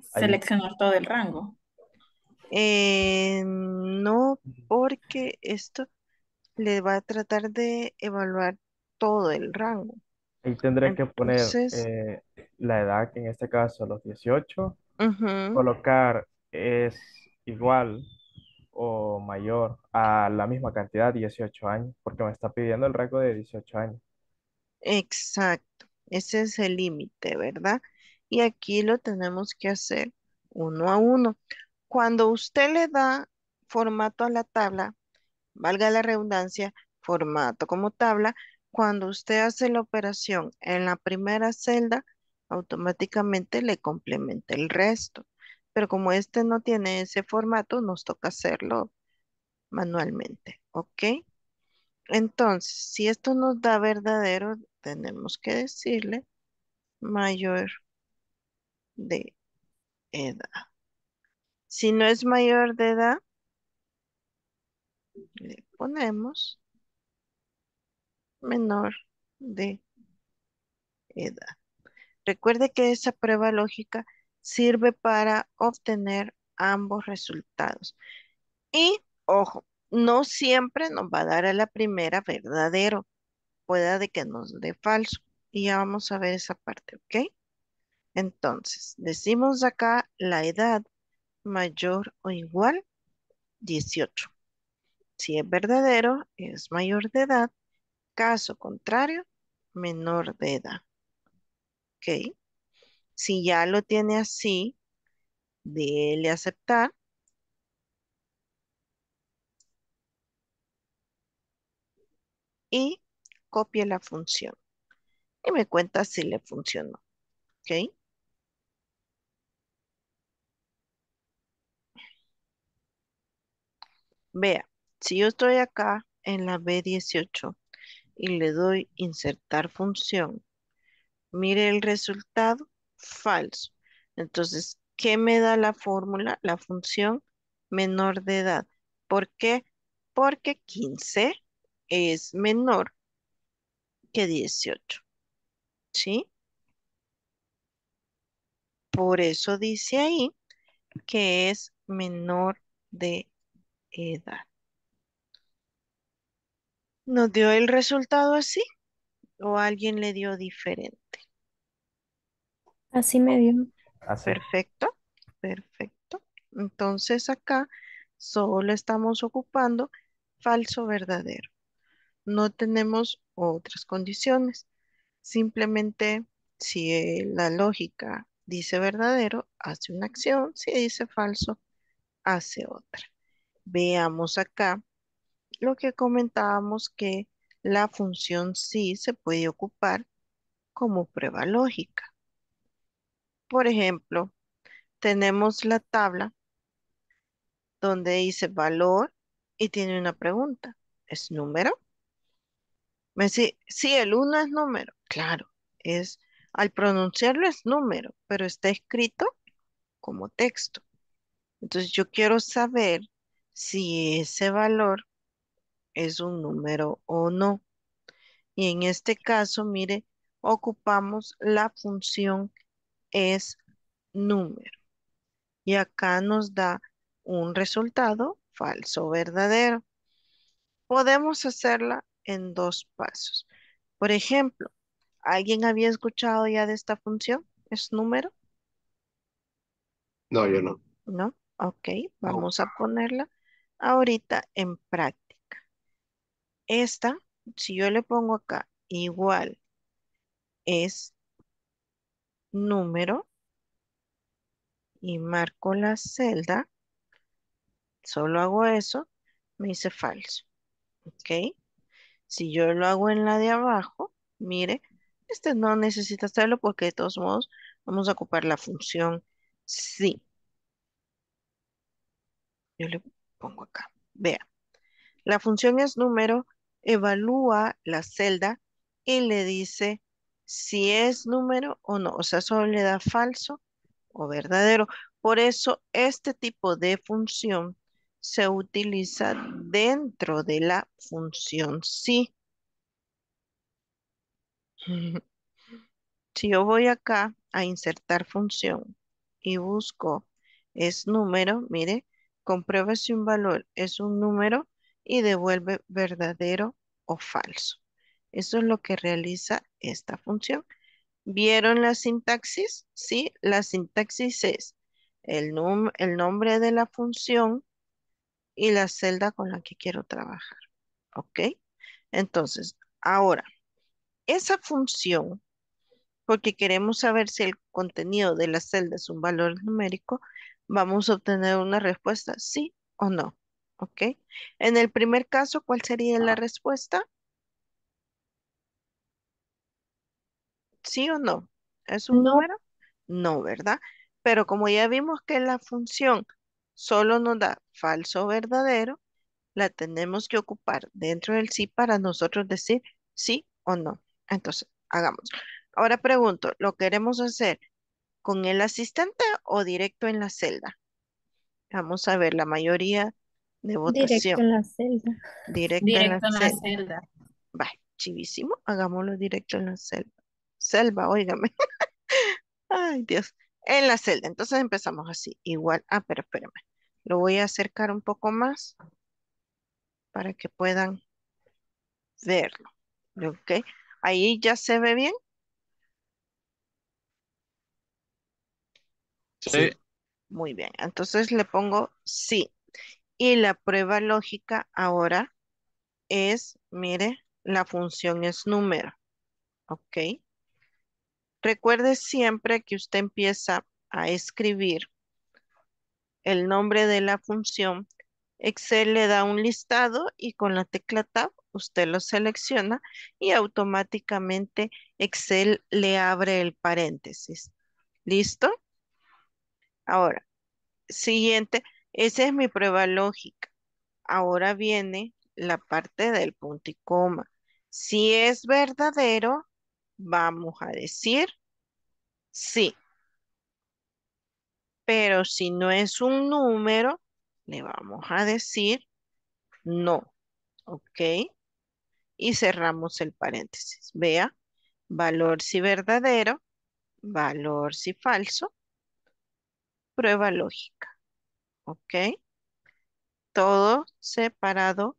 C: Seleccionar
A: todo el rango. Eh, no, porque esto le va a tratar de evaluar todo el rango.
D: Ahí tendré que poner eh, la edad, que en este caso los 18. Colocar es igual o mayor a la misma cantidad, 18 años, porque me está pidiendo el rango de 18 años.
A: Exacto. Ese es el límite, ¿verdad? Y aquí lo tenemos que hacer uno a uno. Cuando usted le da formato a la tabla, valga la redundancia, formato como tabla, cuando usted hace la operación en la primera celda, automáticamente le complementa el resto. Pero como este no tiene ese formato, nos toca hacerlo manualmente, ¿ok? Entonces, si esto nos da verdadero, tenemos que decirle mayor de edad. Si no es mayor de edad, le ponemos menor de edad. Recuerde que esa prueba lógica sirve para obtener ambos resultados. Y, ojo, no siempre nos va a dar a la primera verdadero pueda de que nos dé falso. Y ya vamos a ver esa parte, ¿ok? Entonces, decimos acá la edad mayor o igual 18. Si es verdadero, es mayor de edad. Caso contrario, menor de edad. ¿Ok? Si ya lo tiene así, déle aceptar. Y copie la función y me cuenta si le funcionó. ¿Ok? Vea, si yo estoy acá en la B18 y le doy insertar función, mire el resultado, falso. Entonces, ¿qué me da la fórmula? La función menor de edad. ¿Por qué? Porque 15 es menor que 18. ¿Sí? Por eso dice ahí que es menor de edad. ¿Nos dio el resultado así? ¿O alguien le dio diferente? Así me dio. Perfecto, perfecto. Entonces acá solo estamos ocupando falso verdadero no tenemos otras condiciones. Simplemente si eh, la lógica dice verdadero, hace una acción, si dice falso, hace otra. Veamos acá lo que comentábamos que la función sí se puede ocupar como prueba lógica. Por ejemplo, tenemos la tabla donde dice valor y tiene una pregunta. ¿Es número? Me dice, sí, el 1 es número. Claro, es, al pronunciarlo es número, pero está escrito como texto. Entonces yo quiero saber si ese valor es un número o no. Y en este caso, mire, ocupamos la función es número. Y acá nos da un resultado falso verdadero. Podemos hacerla en dos pasos. Por ejemplo, ¿alguien había escuchado ya de esta función? ¿Es número? No, yo no. ¿No? Ok, vamos a ponerla ahorita en práctica. Esta, si yo le pongo acá igual, es número y marco la celda, solo hago eso, me dice falso. ¿Ok? Si yo lo hago en la de abajo, mire, este no necesita hacerlo porque de todos modos vamos a ocupar la función sí. Yo le pongo acá. Vea, la función es número, evalúa la celda y le dice si es número o no. O sea, solo le da falso o verdadero. Por eso este tipo de función se utiliza dentro de la función sí. Si yo voy acá a insertar función y busco es número, mire, comprueba si un valor es un número y devuelve verdadero o falso. Eso es lo que realiza esta función. ¿Vieron la sintaxis? Sí, la sintaxis es el, el nombre de la función y la celda con la que quiero trabajar. ¿Ok? Entonces, ahora, esa función, porque queremos saber si el contenido de la celda es un valor numérico, vamos a obtener una respuesta sí o no. ¿Ok? En el primer caso, ¿cuál sería la ah. respuesta? ¿Sí o no? ¿Es un número? No, ¿verdad? Pero como ya vimos que la función solo nos da falso o verdadero, la tenemos que ocupar dentro del sí para nosotros decir sí o no. Entonces, hagamos. Ahora pregunto, ¿lo queremos hacer con el asistente o directo en la celda? Vamos a ver la mayoría de votación. Directo en la celda. Directo, en, la, celda. chivísimo, hagámoslo directo en la celda. Selva, óigame. Ay, Dios en la celda. Entonces empezamos así, igual. Ah, pero espérame. Lo voy a acercar un poco más para que puedan verlo. ¿Ok? Ahí ya se ve bien. Sí. Muy bien. Entonces le pongo sí. Y la prueba lógica ahora es, mire, la función es número. ¿Ok? Recuerde siempre que usted empieza a escribir el nombre de la función. Excel le da un listado y con la tecla Tab usted lo selecciona y automáticamente Excel le abre el paréntesis. ¿Listo? Ahora, siguiente, esa es mi prueba lógica. Ahora viene la parte del punto y coma. Si es verdadero, Vamos a decir sí. Pero si no es un número, le vamos a decir no. ¿Ok? Y cerramos el paréntesis. Vea, valor si verdadero, valor si falso, prueba lógica. ¿Ok? Todo separado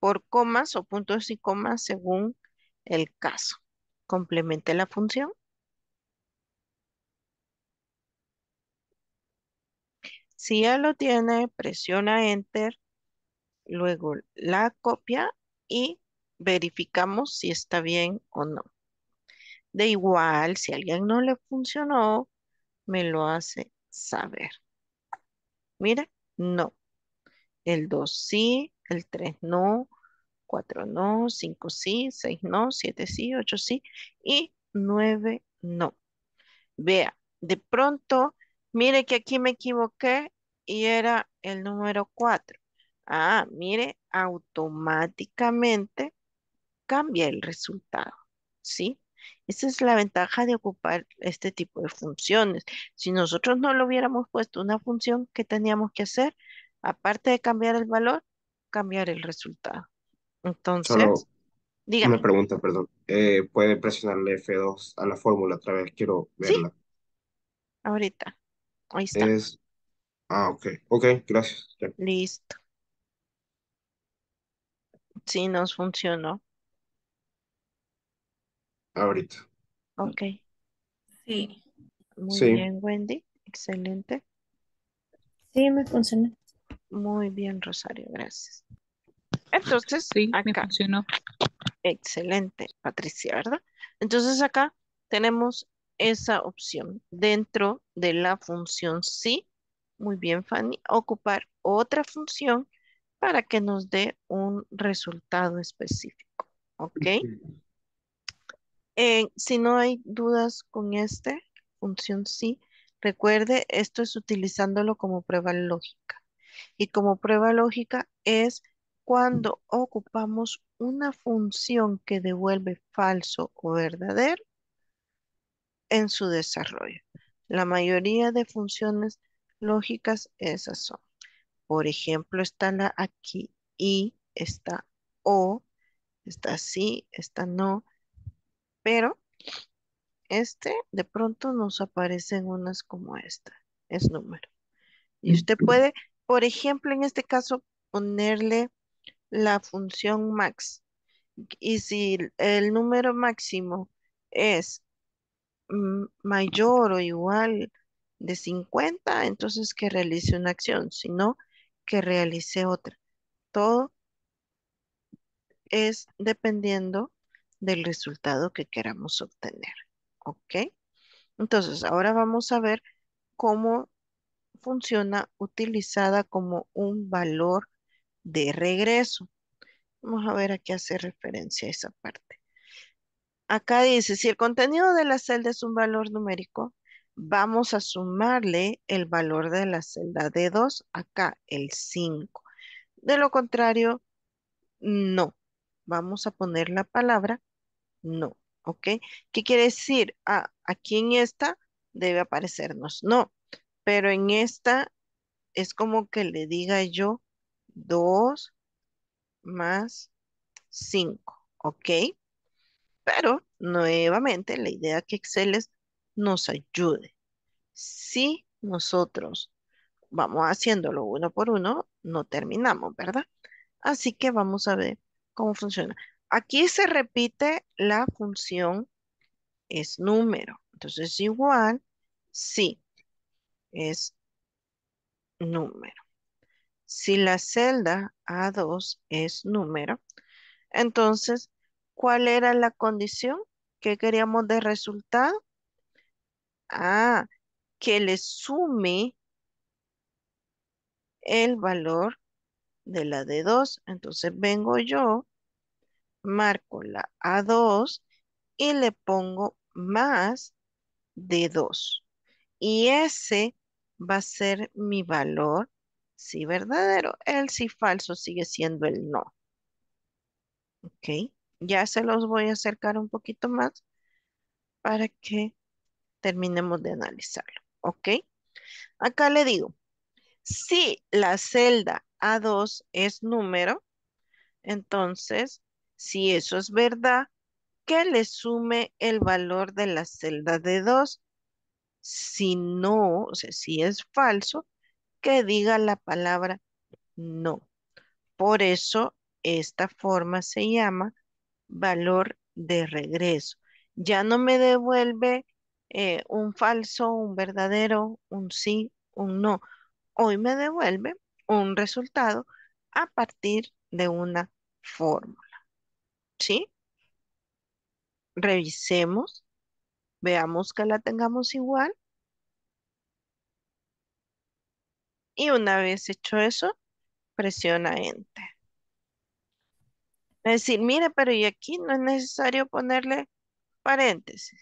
A: por comas o puntos y comas según el caso complemente la función. Si ya lo tiene, presiona Enter, luego la copia y verificamos si está bien o no. De igual, si a alguien no le funcionó, me lo hace saber. Mira, no. El 2 sí, el 3 no, 4 no, 5 sí, seis no, siete sí, 8 sí y 9 no. Vea, de pronto, mire que aquí me equivoqué y era el número 4. Ah, mire, automáticamente cambia el resultado, ¿sí? Esa es la ventaja de ocupar este tipo de funciones. Si nosotros no lo hubiéramos puesto una función, que teníamos que hacer? Aparte de cambiar el valor, cambiar el resultado.
B: Entonces, díganme. una pregunta, perdón. Eh, ¿puede presionarle F2 a la fórmula otra vez? Quiero verla.
A: ahorita. Ahí
B: está. Ah, ok. Ok, gracias.
A: Listo. Sí, nos funcionó. Ahorita. Ok. Sí. Muy bien, Wendy. Excelente. Sí, me funcionó. Muy bien, Rosario. Gracias. Entonces, sí, acá. Me funcionó. Excelente, Patricia, ¿verdad? Entonces acá tenemos esa opción dentro de la función sí. Muy bien, Fanny. Ocupar otra función para que nos dé un resultado específico. ¿Ok? si no hay dudas con este, función sí, recuerde, esto es utilizándolo como prueba lógica. Y como prueba lógica es cuando ocupamos una función que devuelve falso o verdadero en su desarrollo. La mayoría de funciones lógicas esas son. Por ejemplo, está la aquí y, está o, está sí, está no, pero este de pronto nos aparecen unas como esta, es número. Y usted puede, por ejemplo, en este caso, ponerle la función max. Y si el número máximo es mm, mayor o igual de 50, entonces que realice una acción, sino que realice otra. Todo es dependiendo del resultado que queramos obtener. ¿Ok? Entonces, ahora vamos a ver cómo funciona utilizada como un valor de regreso. Vamos a ver a qué hace referencia esa parte. Acá dice, si el contenido de la celda es un valor numérico, vamos a sumarle el valor de la celda de 2 acá el 5. De lo contrario, no. Vamos a poner la palabra no, ¿ok? ¿Qué quiere decir? a ah, aquí en esta debe aparecernos no, pero en esta es como que le diga yo 2 más 5, ¿ok? Pero, nuevamente, la idea que Excel nos ayude. Si nosotros vamos haciéndolo uno por uno, no terminamos, ¿verdad? Así que vamos a ver cómo funciona. Aquí se repite la función es número. Entonces, igual, sí, es número. Si la celda A2 es número, entonces, ¿cuál era la condición que queríamos de resultado? Ah, que le sume el valor de la D2. Entonces vengo yo, marco la A2 y le pongo más D2. Y ese va a ser mi valor si verdadero, el si falso sigue siendo el no. Ok, ya se los voy a acercar un poquito más para que terminemos de analizarlo. Ok, acá le digo, si la celda A2 es número, entonces, si eso es verdad, que le sume el valor de la celda de 2. Si no, o sea, si es falso, que diga la palabra no. Por eso esta forma se llama valor de regreso. Ya no me devuelve eh, un falso, un verdadero, un sí, un no. Hoy me devuelve un resultado a partir de una fórmula. ¿Sí? Revisemos, veamos que la tengamos igual Y una vez hecho eso, presiona Enter. Es decir, mire, pero y aquí no es necesario ponerle paréntesis.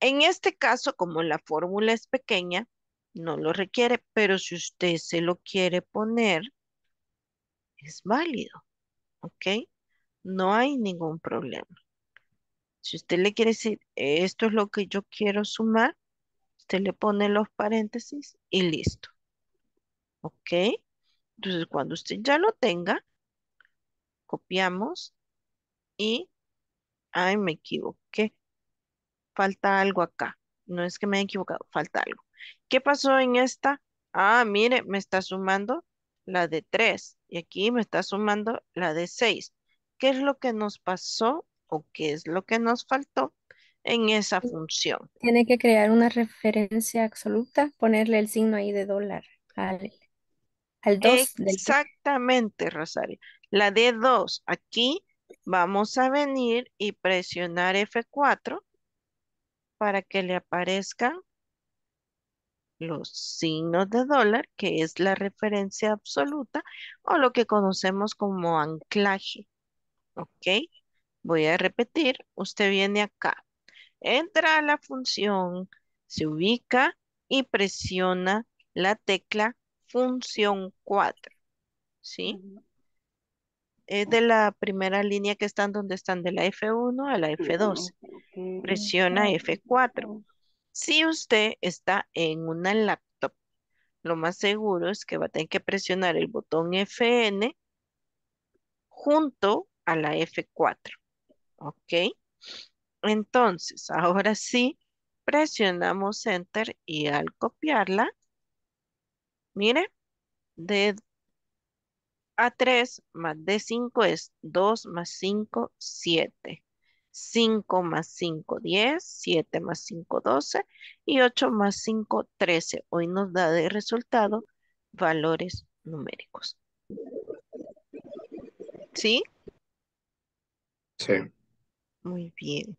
A: En este caso, como la fórmula es pequeña, no lo requiere, pero si usted se lo quiere poner, es válido, ¿ok? No hay ningún problema. Si usted le quiere decir, esto es lo que yo quiero sumar, usted le pone los paréntesis y listo. ¿Ok? Entonces, cuando usted ya lo tenga, copiamos y... Ay, me equivoqué. Falta algo acá. No es que me haya equivocado, falta algo. ¿Qué pasó en esta? Ah, mire, me está sumando la de 3 y aquí me está sumando la de 6. ¿Qué es lo que nos pasó o qué es lo que nos faltó en esa función? Tiene que crear una referencia absoluta, ponerle el signo ahí de dólar. Vale. Exactamente, Rosario. La D2. Aquí vamos a venir y presionar F4 para que le aparezcan los signos de dólar, que es la referencia absoluta o lo que conocemos como anclaje. ¿Ok? Voy a repetir. Usted viene acá. Entra a la función, se ubica y presiona la tecla función 4, ¿sí? Es de la primera línea que están donde están de la F1 a la F2. Presiona F4. Si usted está en una laptop, lo más seguro es que va a tener que presionar el botón FN junto a la F4. ¿Ok? Entonces, ahora sí, presionamos Enter y al copiarla, Mire, de A3 más D5 es 2 más 5, 7. 5 más 5, 10, 7 más 5, 12 y 8 más 5, 13. Hoy nos da de resultado valores numéricos. ¿Sí? Sí. Muy bien.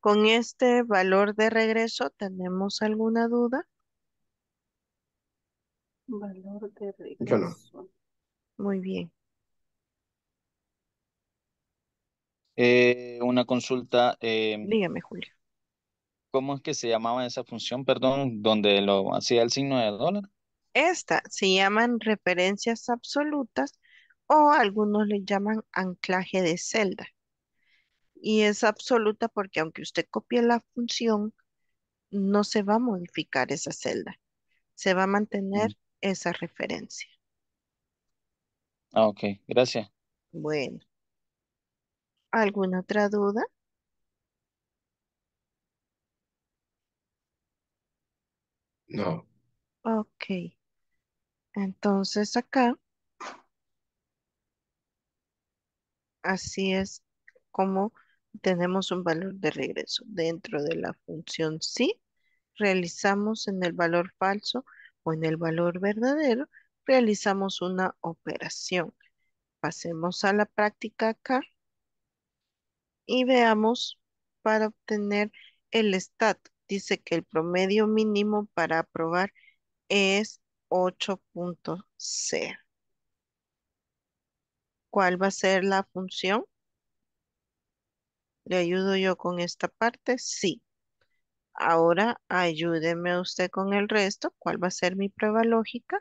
A: ¿Con este valor de regreso tenemos alguna duda? Valor de regreso. Muy bien.
D: Eh, una consulta. Em, Dígame, Julio. ¿Cómo es que se llamaba esa función, perdón, donde lo hacía el signo de dólar?
A: Esta se llaman referencias absolutas o algunos le llaman anclaje de celda. Y es absoluta porque aunque usted copie la función, no se va a modificar esa celda. Se va a mantener mm esa referencia.
D: Ah, ok, gracias.
A: Bueno, ¿alguna otra duda? No. Ok, entonces acá, así es como tenemos un valor de regreso. Dentro de la función sí, realizamos en el valor falso o en el valor verdadero, realizamos una operación. Pasemos a la práctica acá y veamos para obtener el STAT. Dice que el promedio mínimo para aprobar es 8.0. ¿Cuál va a ser la función? ¿Le ayudo yo con esta parte? Sí. Ahora ayúdeme usted con el resto. ¿Cuál va a ser mi prueba lógica?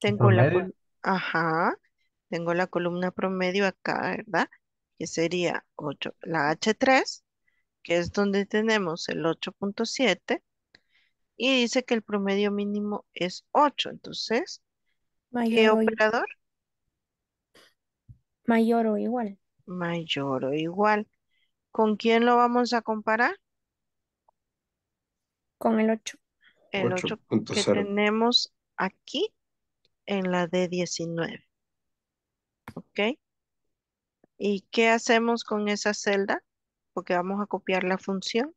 A: Tengo la, ajá, tengo la columna promedio acá, ¿verdad? Que sería 8, la H3, que es donde tenemos el 8.7, y dice que el promedio mínimo es 8. Entonces, ¿Qué Mayor o, operador? mayor o igual. Mayor o igual. ¿Con quién lo vamos a comparar? Con el 8. El 8 que tenemos aquí en la D19. ¿Ok? ¿Y qué hacemos con esa celda? Porque vamos a copiar la función.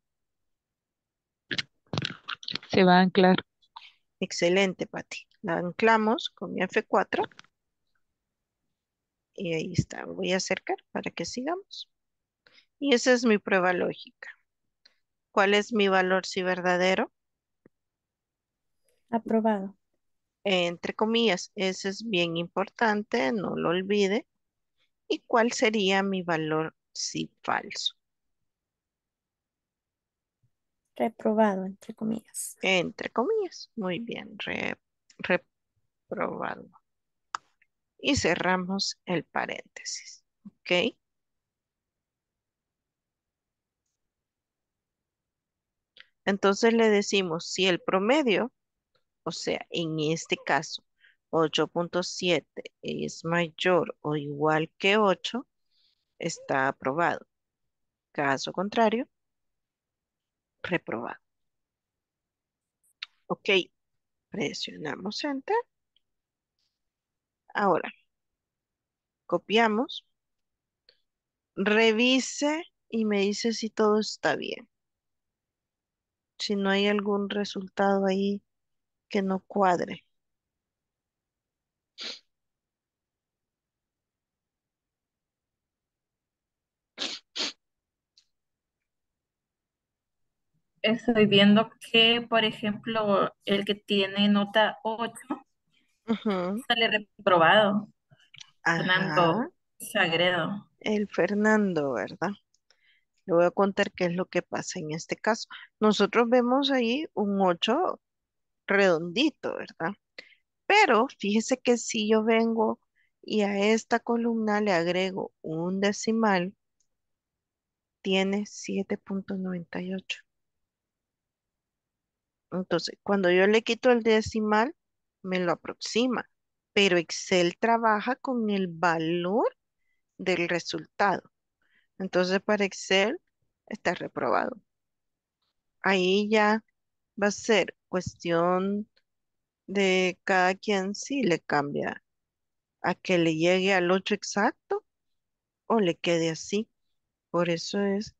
A: Se va a anclar. Excelente, Pati. La anclamos con mi F4. Y ahí está. Voy a acercar para que sigamos. Y esa es mi prueba lógica. ¿Cuál es mi valor si verdadero? Aprobado. Entre comillas, ese es bien importante, no lo olvide. ¿Y cuál sería mi valor si falso? Reprobado, entre comillas. Entre comillas. Muy bien, reprobado reprobado. Y cerramos el paréntesis. ¿Ok? Entonces le decimos si el promedio, o sea, en este caso, 8.7 es mayor o igual que 8, está aprobado. Caso contrario, reprobado. Ok, Presionamos Enter. Ahora, copiamos. Revise y me dice si todo está bien. Si no hay algún resultado ahí que no cuadre. estoy viendo que, por ejemplo, el que tiene nota 8 sale reprobado. Fernando Sagredo. El Fernando, ¿verdad? Le voy a contar qué es lo que pasa en este caso. Nosotros vemos ahí un 8 redondito, ¿verdad? Pero fíjese que si yo vengo y a esta columna le agrego un decimal, tiene 7.98. Entonces, cuando yo le quito el decimal, me lo aproxima. Pero Excel trabaja con el valor del resultado. Entonces, para Excel está reprobado. Ahí ya va a ser cuestión de cada quien si le cambia a que le llegue al 8 exacto o le quede así. Por eso es,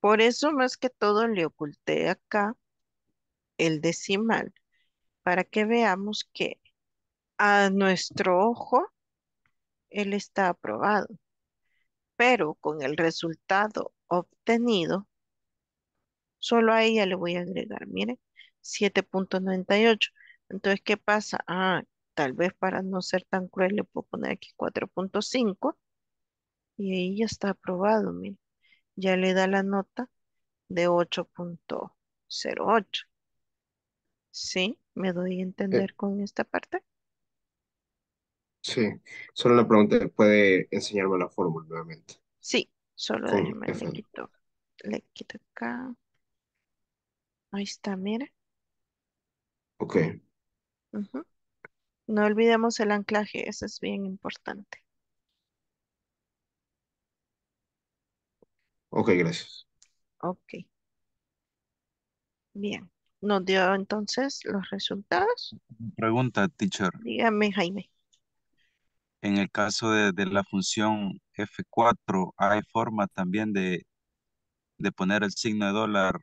A: por eso más que todo le oculté acá el decimal para que veamos que a nuestro ojo él está aprobado. Pero con el resultado obtenido, solo a ella le voy a agregar, miren, 7.98. Entonces, ¿qué pasa? Ah, tal vez para no ser tan cruel le puedo poner aquí 4.5 y ahí ya está aprobado, miren. Ya le da la nota de 8.08. Sí, me doy a entender con esta parte.
B: Sí, solo la pregunta, ¿puede enseñarme la fórmula nuevamente?
A: Sí, solo Con le quito, le quito acá. Ahí está, mira. Ok, No olvidemos el anclaje, eso es bien importante.
C: ok, gracias.
A: Ok, bien nos dio entonces los resultados.
C: Pregunta, teacher.
A: Dígame, Jaime.
C: En el caso de, la función F4, ¿hay forma también de, poner el signo de dólar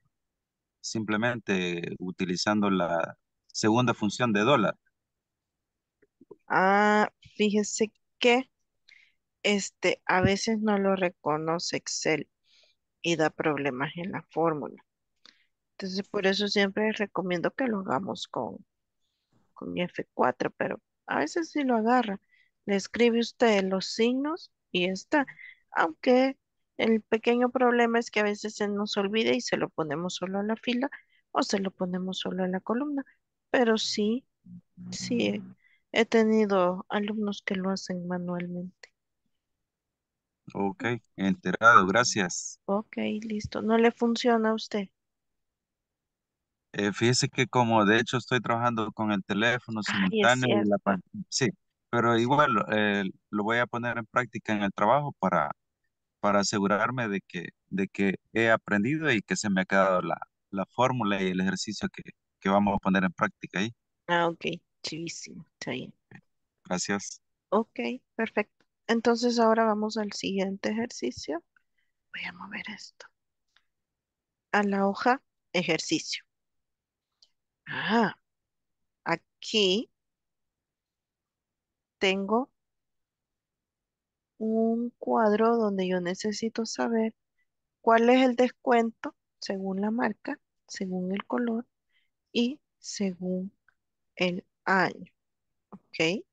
C: simplemente utilizando la segunda función de dólar?
A: Ah, fíjese que este, a veces no lo reconoce Excel y da problemas en la fórmula. Entonces, por eso siempre recomiendo que lo hagamos con, con F4, pero a veces sí lo agarra, le escribe usted los signos y está. Aunque el pequeño problema es que a veces se nos olvida y se lo ponemos solo a la fila o se lo ponemos solo a la columna. Pero sí, sí, he, he tenido alumnos que lo hacen manualmente.
C: Ok, enterado, gracias.
A: Ok, listo. ¿No le funciona a usted?
C: Eh, fíjese que como de hecho estoy trabajando con el teléfono simultáneo la sí, pero igual eh, lo voy a poner en práctica en el trabajo para, para asegurarme de que, de que he aprendido y que se me ha quedado la, la fórmula y el ejercicio que, que vamos a poner en práctica ahí.
A: Ah, ok, chivísimo, Gracias. Ok, perfecto. Entonces ahora vamos al siguiente ejercicio. Voy a mover esto. A la hoja, ejercicio. Ah, aquí tengo un cuadro donde yo necesito saber cuál es el descuento según la marca, según el color y según el año. ¿Ok?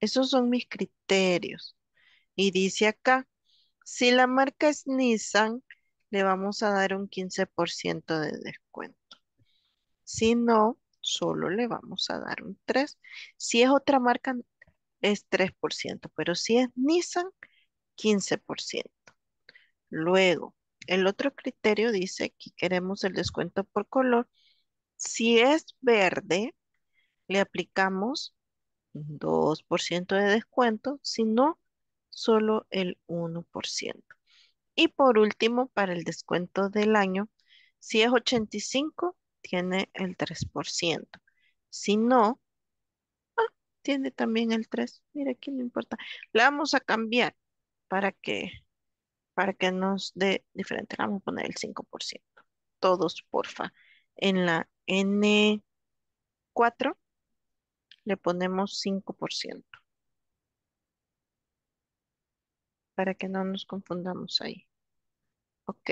A: Esos son mis criterios. Y dice acá, si la marca es Nissan, le vamos a dar un 15% de descuento. Si no, solo le vamos a dar un 3. Si es otra marca, es 3%, pero si es Nissan, 15%. Luego, el otro criterio dice que queremos el descuento por color. Si es verde, le aplicamos 2% de descuento, si no, solo el 1%. Y por último, para el descuento del año, si es 85, tiene el 3%. Si no, ah, tiene también el 3. Mira, aquí no importa. La vamos a cambiar para que, para que nos dé diferente. vamos a poner el 5%. Todos, porfa. En la N4 le ponemos 5%. Para que no nos confundamos ahí. Ok.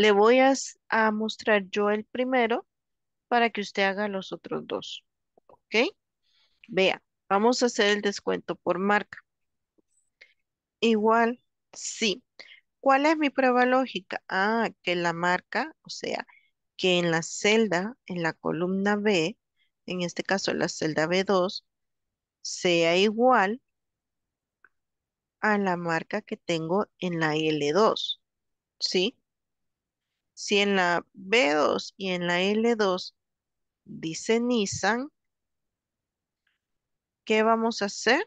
A: Le voy a, mostrar yo el primero para que usted haga los otros dos. ¿Ok? Vea, vamos a hacer el descuento por marca. Igual, sí. ¿Cuál es mi prueba lógica? Ah, que la marca, o sea, que en la celda, en la columna B, en este caso la celda B2, sea igual a la marca que tengo en la L2, ¿sí? Si en la B2 y en la L2 dice Nissan, ¿qué vamos a hacer?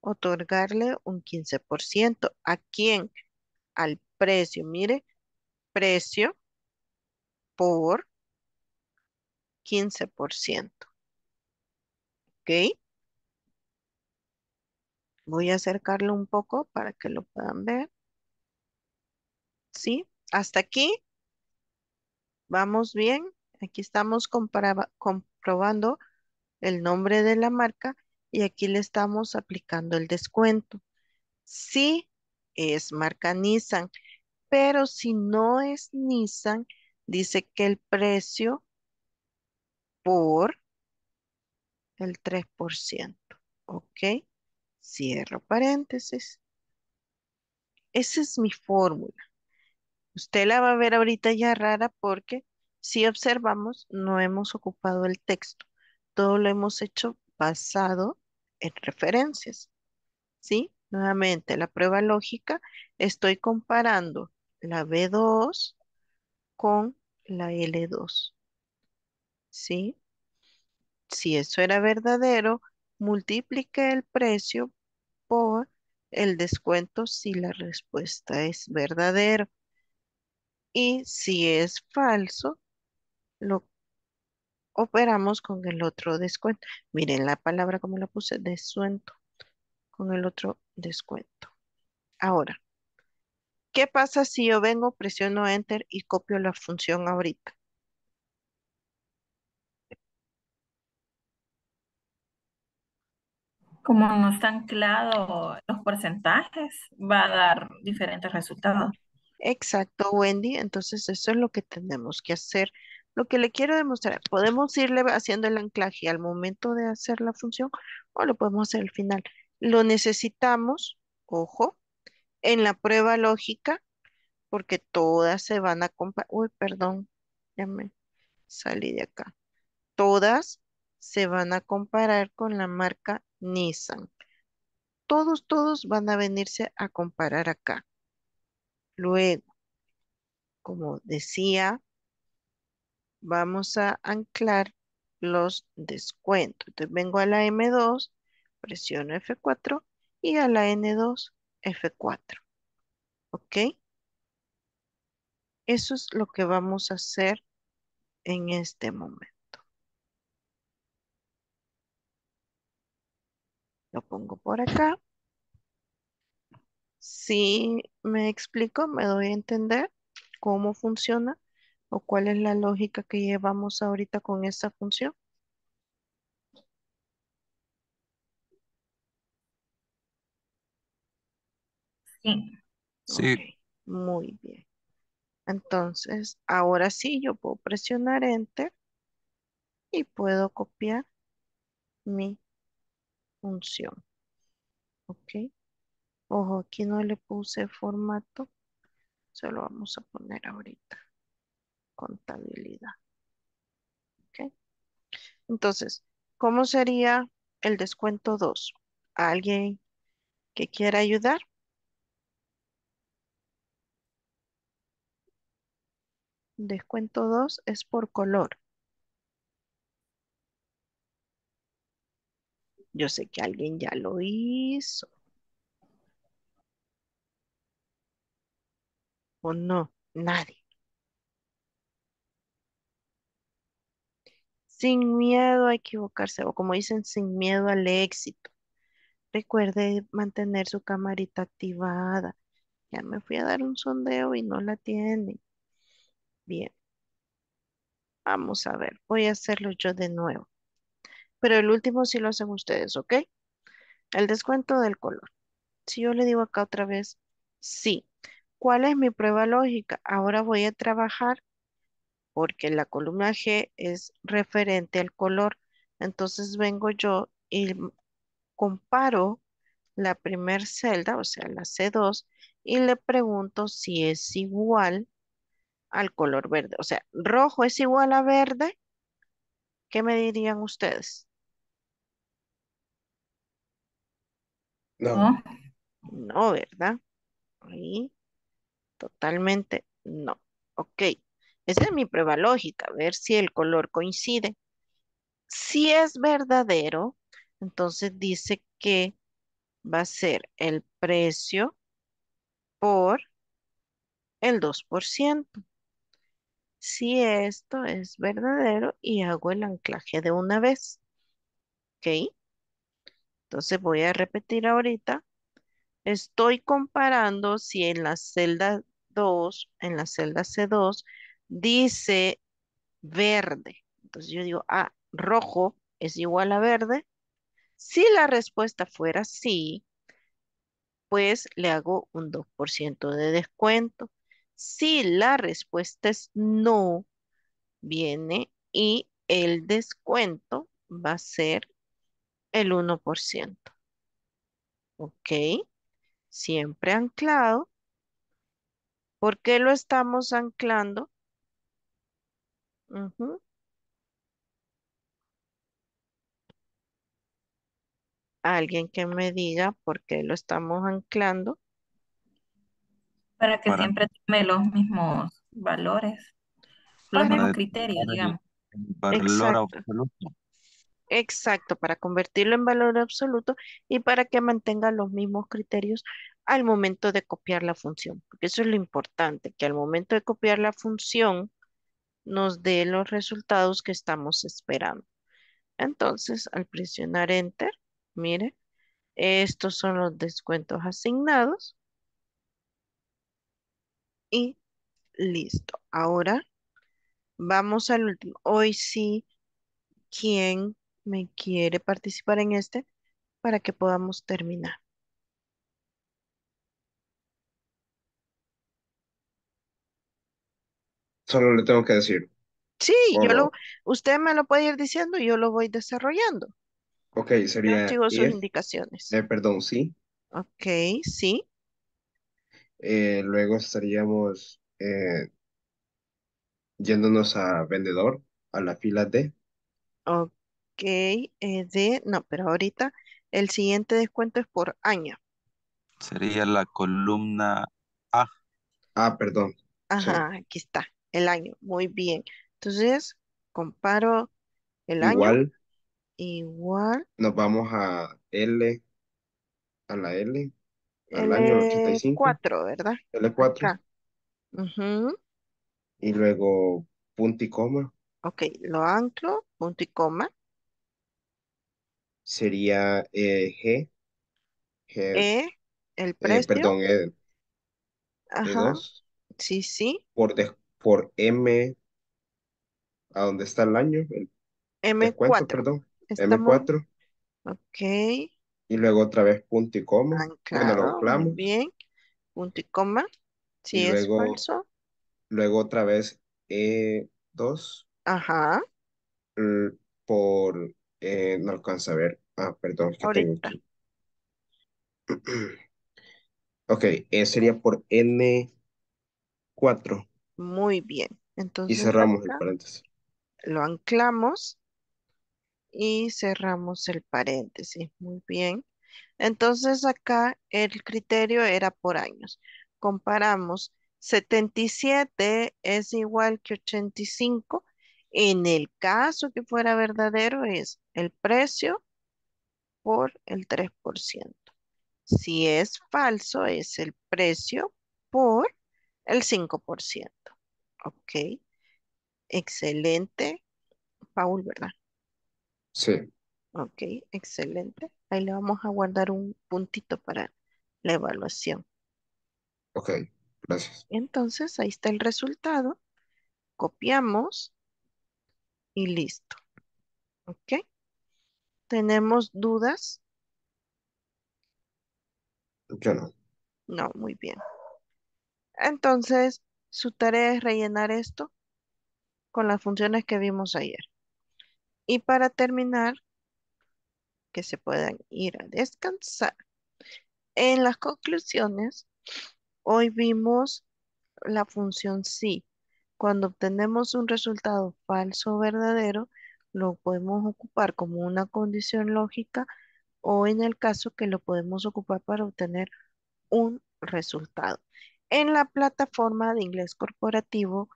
A: Otorgarle un 15%. ¿A quién? Al precio. Mire, precio por 15%. ¿Ok? Voy a acercarlo un poco para que lo puedan ver. ¿Sí? Hasta aquí. Vamos bien. Aquí estamos comprobando el nombre de la marca y aquí le estamos aplicando el descuento. sí, es marca Nissan, pero si no es Nissan, dice que el precio por el 3%. ¿Ok? Cierro paréntesis. Esa es mi fórmula. Usted la va a ver ahorita ya rara porque si observamos, no hemos ocupado el texto. Todo lo hemos hecho basado en referencias. ¿Sí? Nuevamente, la prueba lógica, estoy comparando la B2 con la L2. ¿Sí? Si eso era verdadero, multiplique el precio por el descuento si la respuesta es verdadera. Y si es falso, lo operamos con el otro descuento. Miren la palabra como la puse, descuento, con el otro descuento. Ahora, ¿qué pasa si yo vengo, presiono Enter y copio la función ahorita? Como no está anclado los porcentajes, va a dar diferentes resultados. Exacto, Wendy. Entonces, eso es lo que tenemos que hacer. Lo que le quiero demostrar, podemos irle haciendo el anclaje al momento de hacer la función o lo podemos hacer al final. Lo necesitamos, ojo, en la prueba lógica, porque todas se van a comparar. Uy, perdón, ya me salí de acá. Todas se van a comparar con la marca Nissan. Todos, todos van a venirse a comparar acá. Luego, como decía, vamos a anclar los descuentos. Entonces vengo a la M2, presiono F4 y a la N2, F4. ¿Ok? Eso es lo que vamos a hacer en este momento. Lo pongo por acá. Si me explico, me doy a entender cómo funciona o cuál es la lógica que llevamos ahorita con esta función.
C: Sí. Sí.
A: muy bien. Entonces, ahora sí yo puedo presionar Enter y puedo copiar mi función. Ok. Ojo, aquí no le puse formato. Se lo vamos a poner ahorita. Contabilidad. ¿Ok? Entonces, ¿cómo sería el descuento 2? ¿Alguien que quiera ayudar? Descuento 2 es por color. Yo sé que alguien ya lo hizo. o no? Nadie. Sin miedo a equivocarse o como dicen, sin miedo al éxito. Recuerde mantener su camarita activada. Ya me fui a dar un sondeo y no la tiene. Bien. Vamos a ver, voy a hacerlo yo de nuevo. Pero el último sí lo hacen ustedes, ¿ok? El descuento del color. Si yo le digo acá otra vez, sí, ¿Cuál es mi prueba lógica? Ahora voy a trabajar porque la columna G es referente al color. Entonces vengo yo y comparo la primer celda, o sea, la C2, y le pregunto si es igual al color verde. O sea, rojo es igual a verde. ¿Qué me dirían ustedes? No. No, ¿verdad? Ahí. Totalmente no. Ok. Esa es mi prueba lógica, a ver si el color coincide. Si es verdadero, entonces dice que va a ser el precio por el 2%. Si esto es verdadero y hago el anclaje de una vez. ¿Ok? Entonces voy a repetir ahorita. Estoy comparando si en la celda 2 en la celda C2, dice verde. Entonces yo digo, ah, rojo es igual a verde. Si la respuesta fuera sí, pues le hago un 2% de descuento. Si la respuesta es no, viene y el descuento va a ser el 1%. ¿Ok? Siempre anclado ¿Por qué lo estamos anclando? Alguien que me diga por qué lo estamos anclando. Para que siempre tome los mismos valores, los mismos criterios, digamos. valor absoluto. Exacto, para convertirlo en valor absoluto y para que mantenga los mismos criterios al momento de copiar la función, porque eso es lo importante, que al momento de copiar la función nos dé los resultados que estamos esperando. Entonces, al presionar Enter, mire, estos son los descuentos asignados. Y listo. Ahora vamos al último. Hoy sí, ¿quién me quiere participar en este? Para que podamos terminar.
B: solo le tengo que decir.
A: Sí, yo lo, usted me lo puede ir diciendo y yo lo voy desarrollando.
B: Ok, sería. Yo sus
A: indicaciones.
B: Eh, perdón, sí.
A: Ok, sí.
B: Eh, luego estaríamos eh, yéndonos a vendedor,
C: a la fila D.
A: Ok, D, no, pero ahorita el siguiente descuento es por año.
C: Sería la columna A. Ah, perdón.
A: Ajá, aquí está. El año, muy bien. Entonces, comparo el año Igual igual
B: nos vamos a L, a la L,
A: al año 85. L4, ¿verdad?
B: L4. Y luego punto y coma
A: Ok, lo anclo, punto y coma.
B: sería eh, G, G, E,
A: el eh, precio. perdón, E, e Ajá, sí, sí.
B: por, después por M, ¿a dónde está el año? M4. perdón. M4. Ok. Y luego otra vez punto y coma. Ah, bueno,
A: bien. Punto y coma. Si es luego, falso.
B: Luego otra vez E2. Ajá. Por, eh, no alcanza a ver. Ah, perdón. Ahorita. Tengo? ok, eh, sería por N4.
A: Muy bien. Entonces, cerramos el paréntesis. Lo anclamos y cerramos el paréntesis. Muy bien. Entonces acá el criterio era por años. Comparamos 77 es igual que 85. En el caso que fuera verdadero es el precio por el 3%. Si es falso es el precio por el 5%. Ok, excelente. Paul, ¿verdad? Sí. Ok, excelente. Ahí le vamos a guardar un puntito para la evaluación.
B: Ok, gracias.
A: Entonces, ahí está el resultado. Copiamos y listo. Ok. ¿Tenemos dudas? no. No, muy bien. Entonces, su tarea es rellenar esto con las funciones que vimos ayer. Y para terminar, que se puedan ir a descansar. En las conclusiones, hoy vimos la función sí. Cuando obtenemos un resultado falso o verdadero, lo podemos ocupar como una condición lógica o en el caso que lo podemos ocupar para obtener un resultado. En la plataforma de inglés corporativo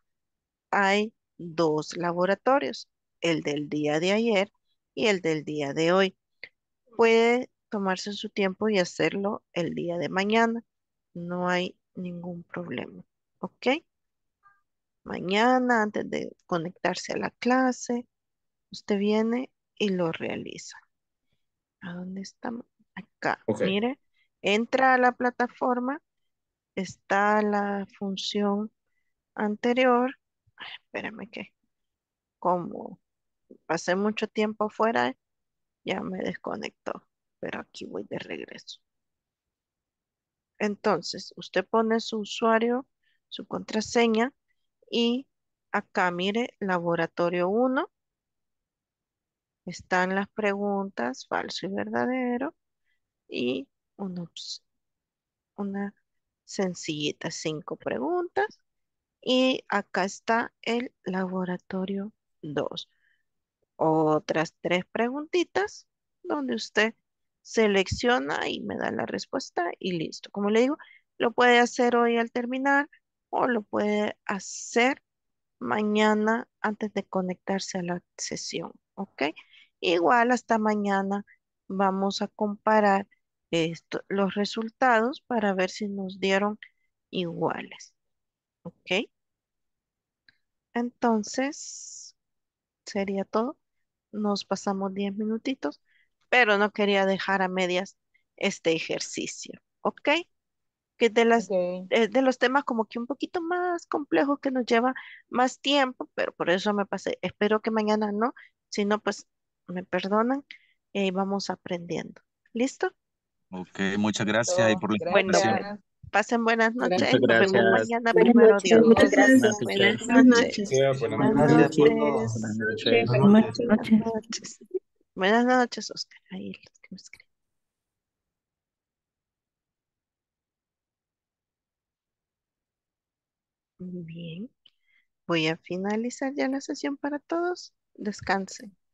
A: hay dos laboratorios, el del día de ayer y el del día de hoy. Puede tomarse su tiempo y hacerlo el día de mañana. No hay ningún problema, ¿ok? Mañana, antes de conectarse a la clase, usted viene y lo realiza. ¿A dónde estamos? Acá, mire. Entra a la plataforma está la función anterior. espérame que como pasé mucho tiempo fuera. ya me desconectó, pero aquí voy de regreso. Entonces, usted pone su usuario, su contraseña y acá mire laboratorio 1. Están las preguntas falso y verdadero y una sencillitas, cinco preguntas. Y acá está el laboratorio 2. Otras tres preguntitas donde usted selecciona y me da la respuesta y listo. Como le digo, lo puede hacer hoy al terminar o lo puede hacer mañana antes de conectarse a la sesión, ¿ok? Igual hasta mañana vamos a comparar los resultados para ver si nos dieron iguales. ¿Ok? Entonces, sería todo. Nos pasamos 10 minutitos, pero no quería dejar a medias este ejercicio. ¿Ok? Que de, las, eh, de, los temas como que un poquito más complejos que nos lleva más tiempo, pero por eso me pasé. Espero que mañana no, si no, pues me perdonan eh, y vamos aprendiendo. ¿Listo?
C: Ok, muchas gracias y por la información. Bueno,
A: pasen buenas noches. Muchas gracias.
C: Mañana Buenas noches. Buenas noches.
B: Buenas
A: noches. Buenas noches, Oscar. Ahí que me Bien. Voy a finalizar ya la sesión para todos. Descansen.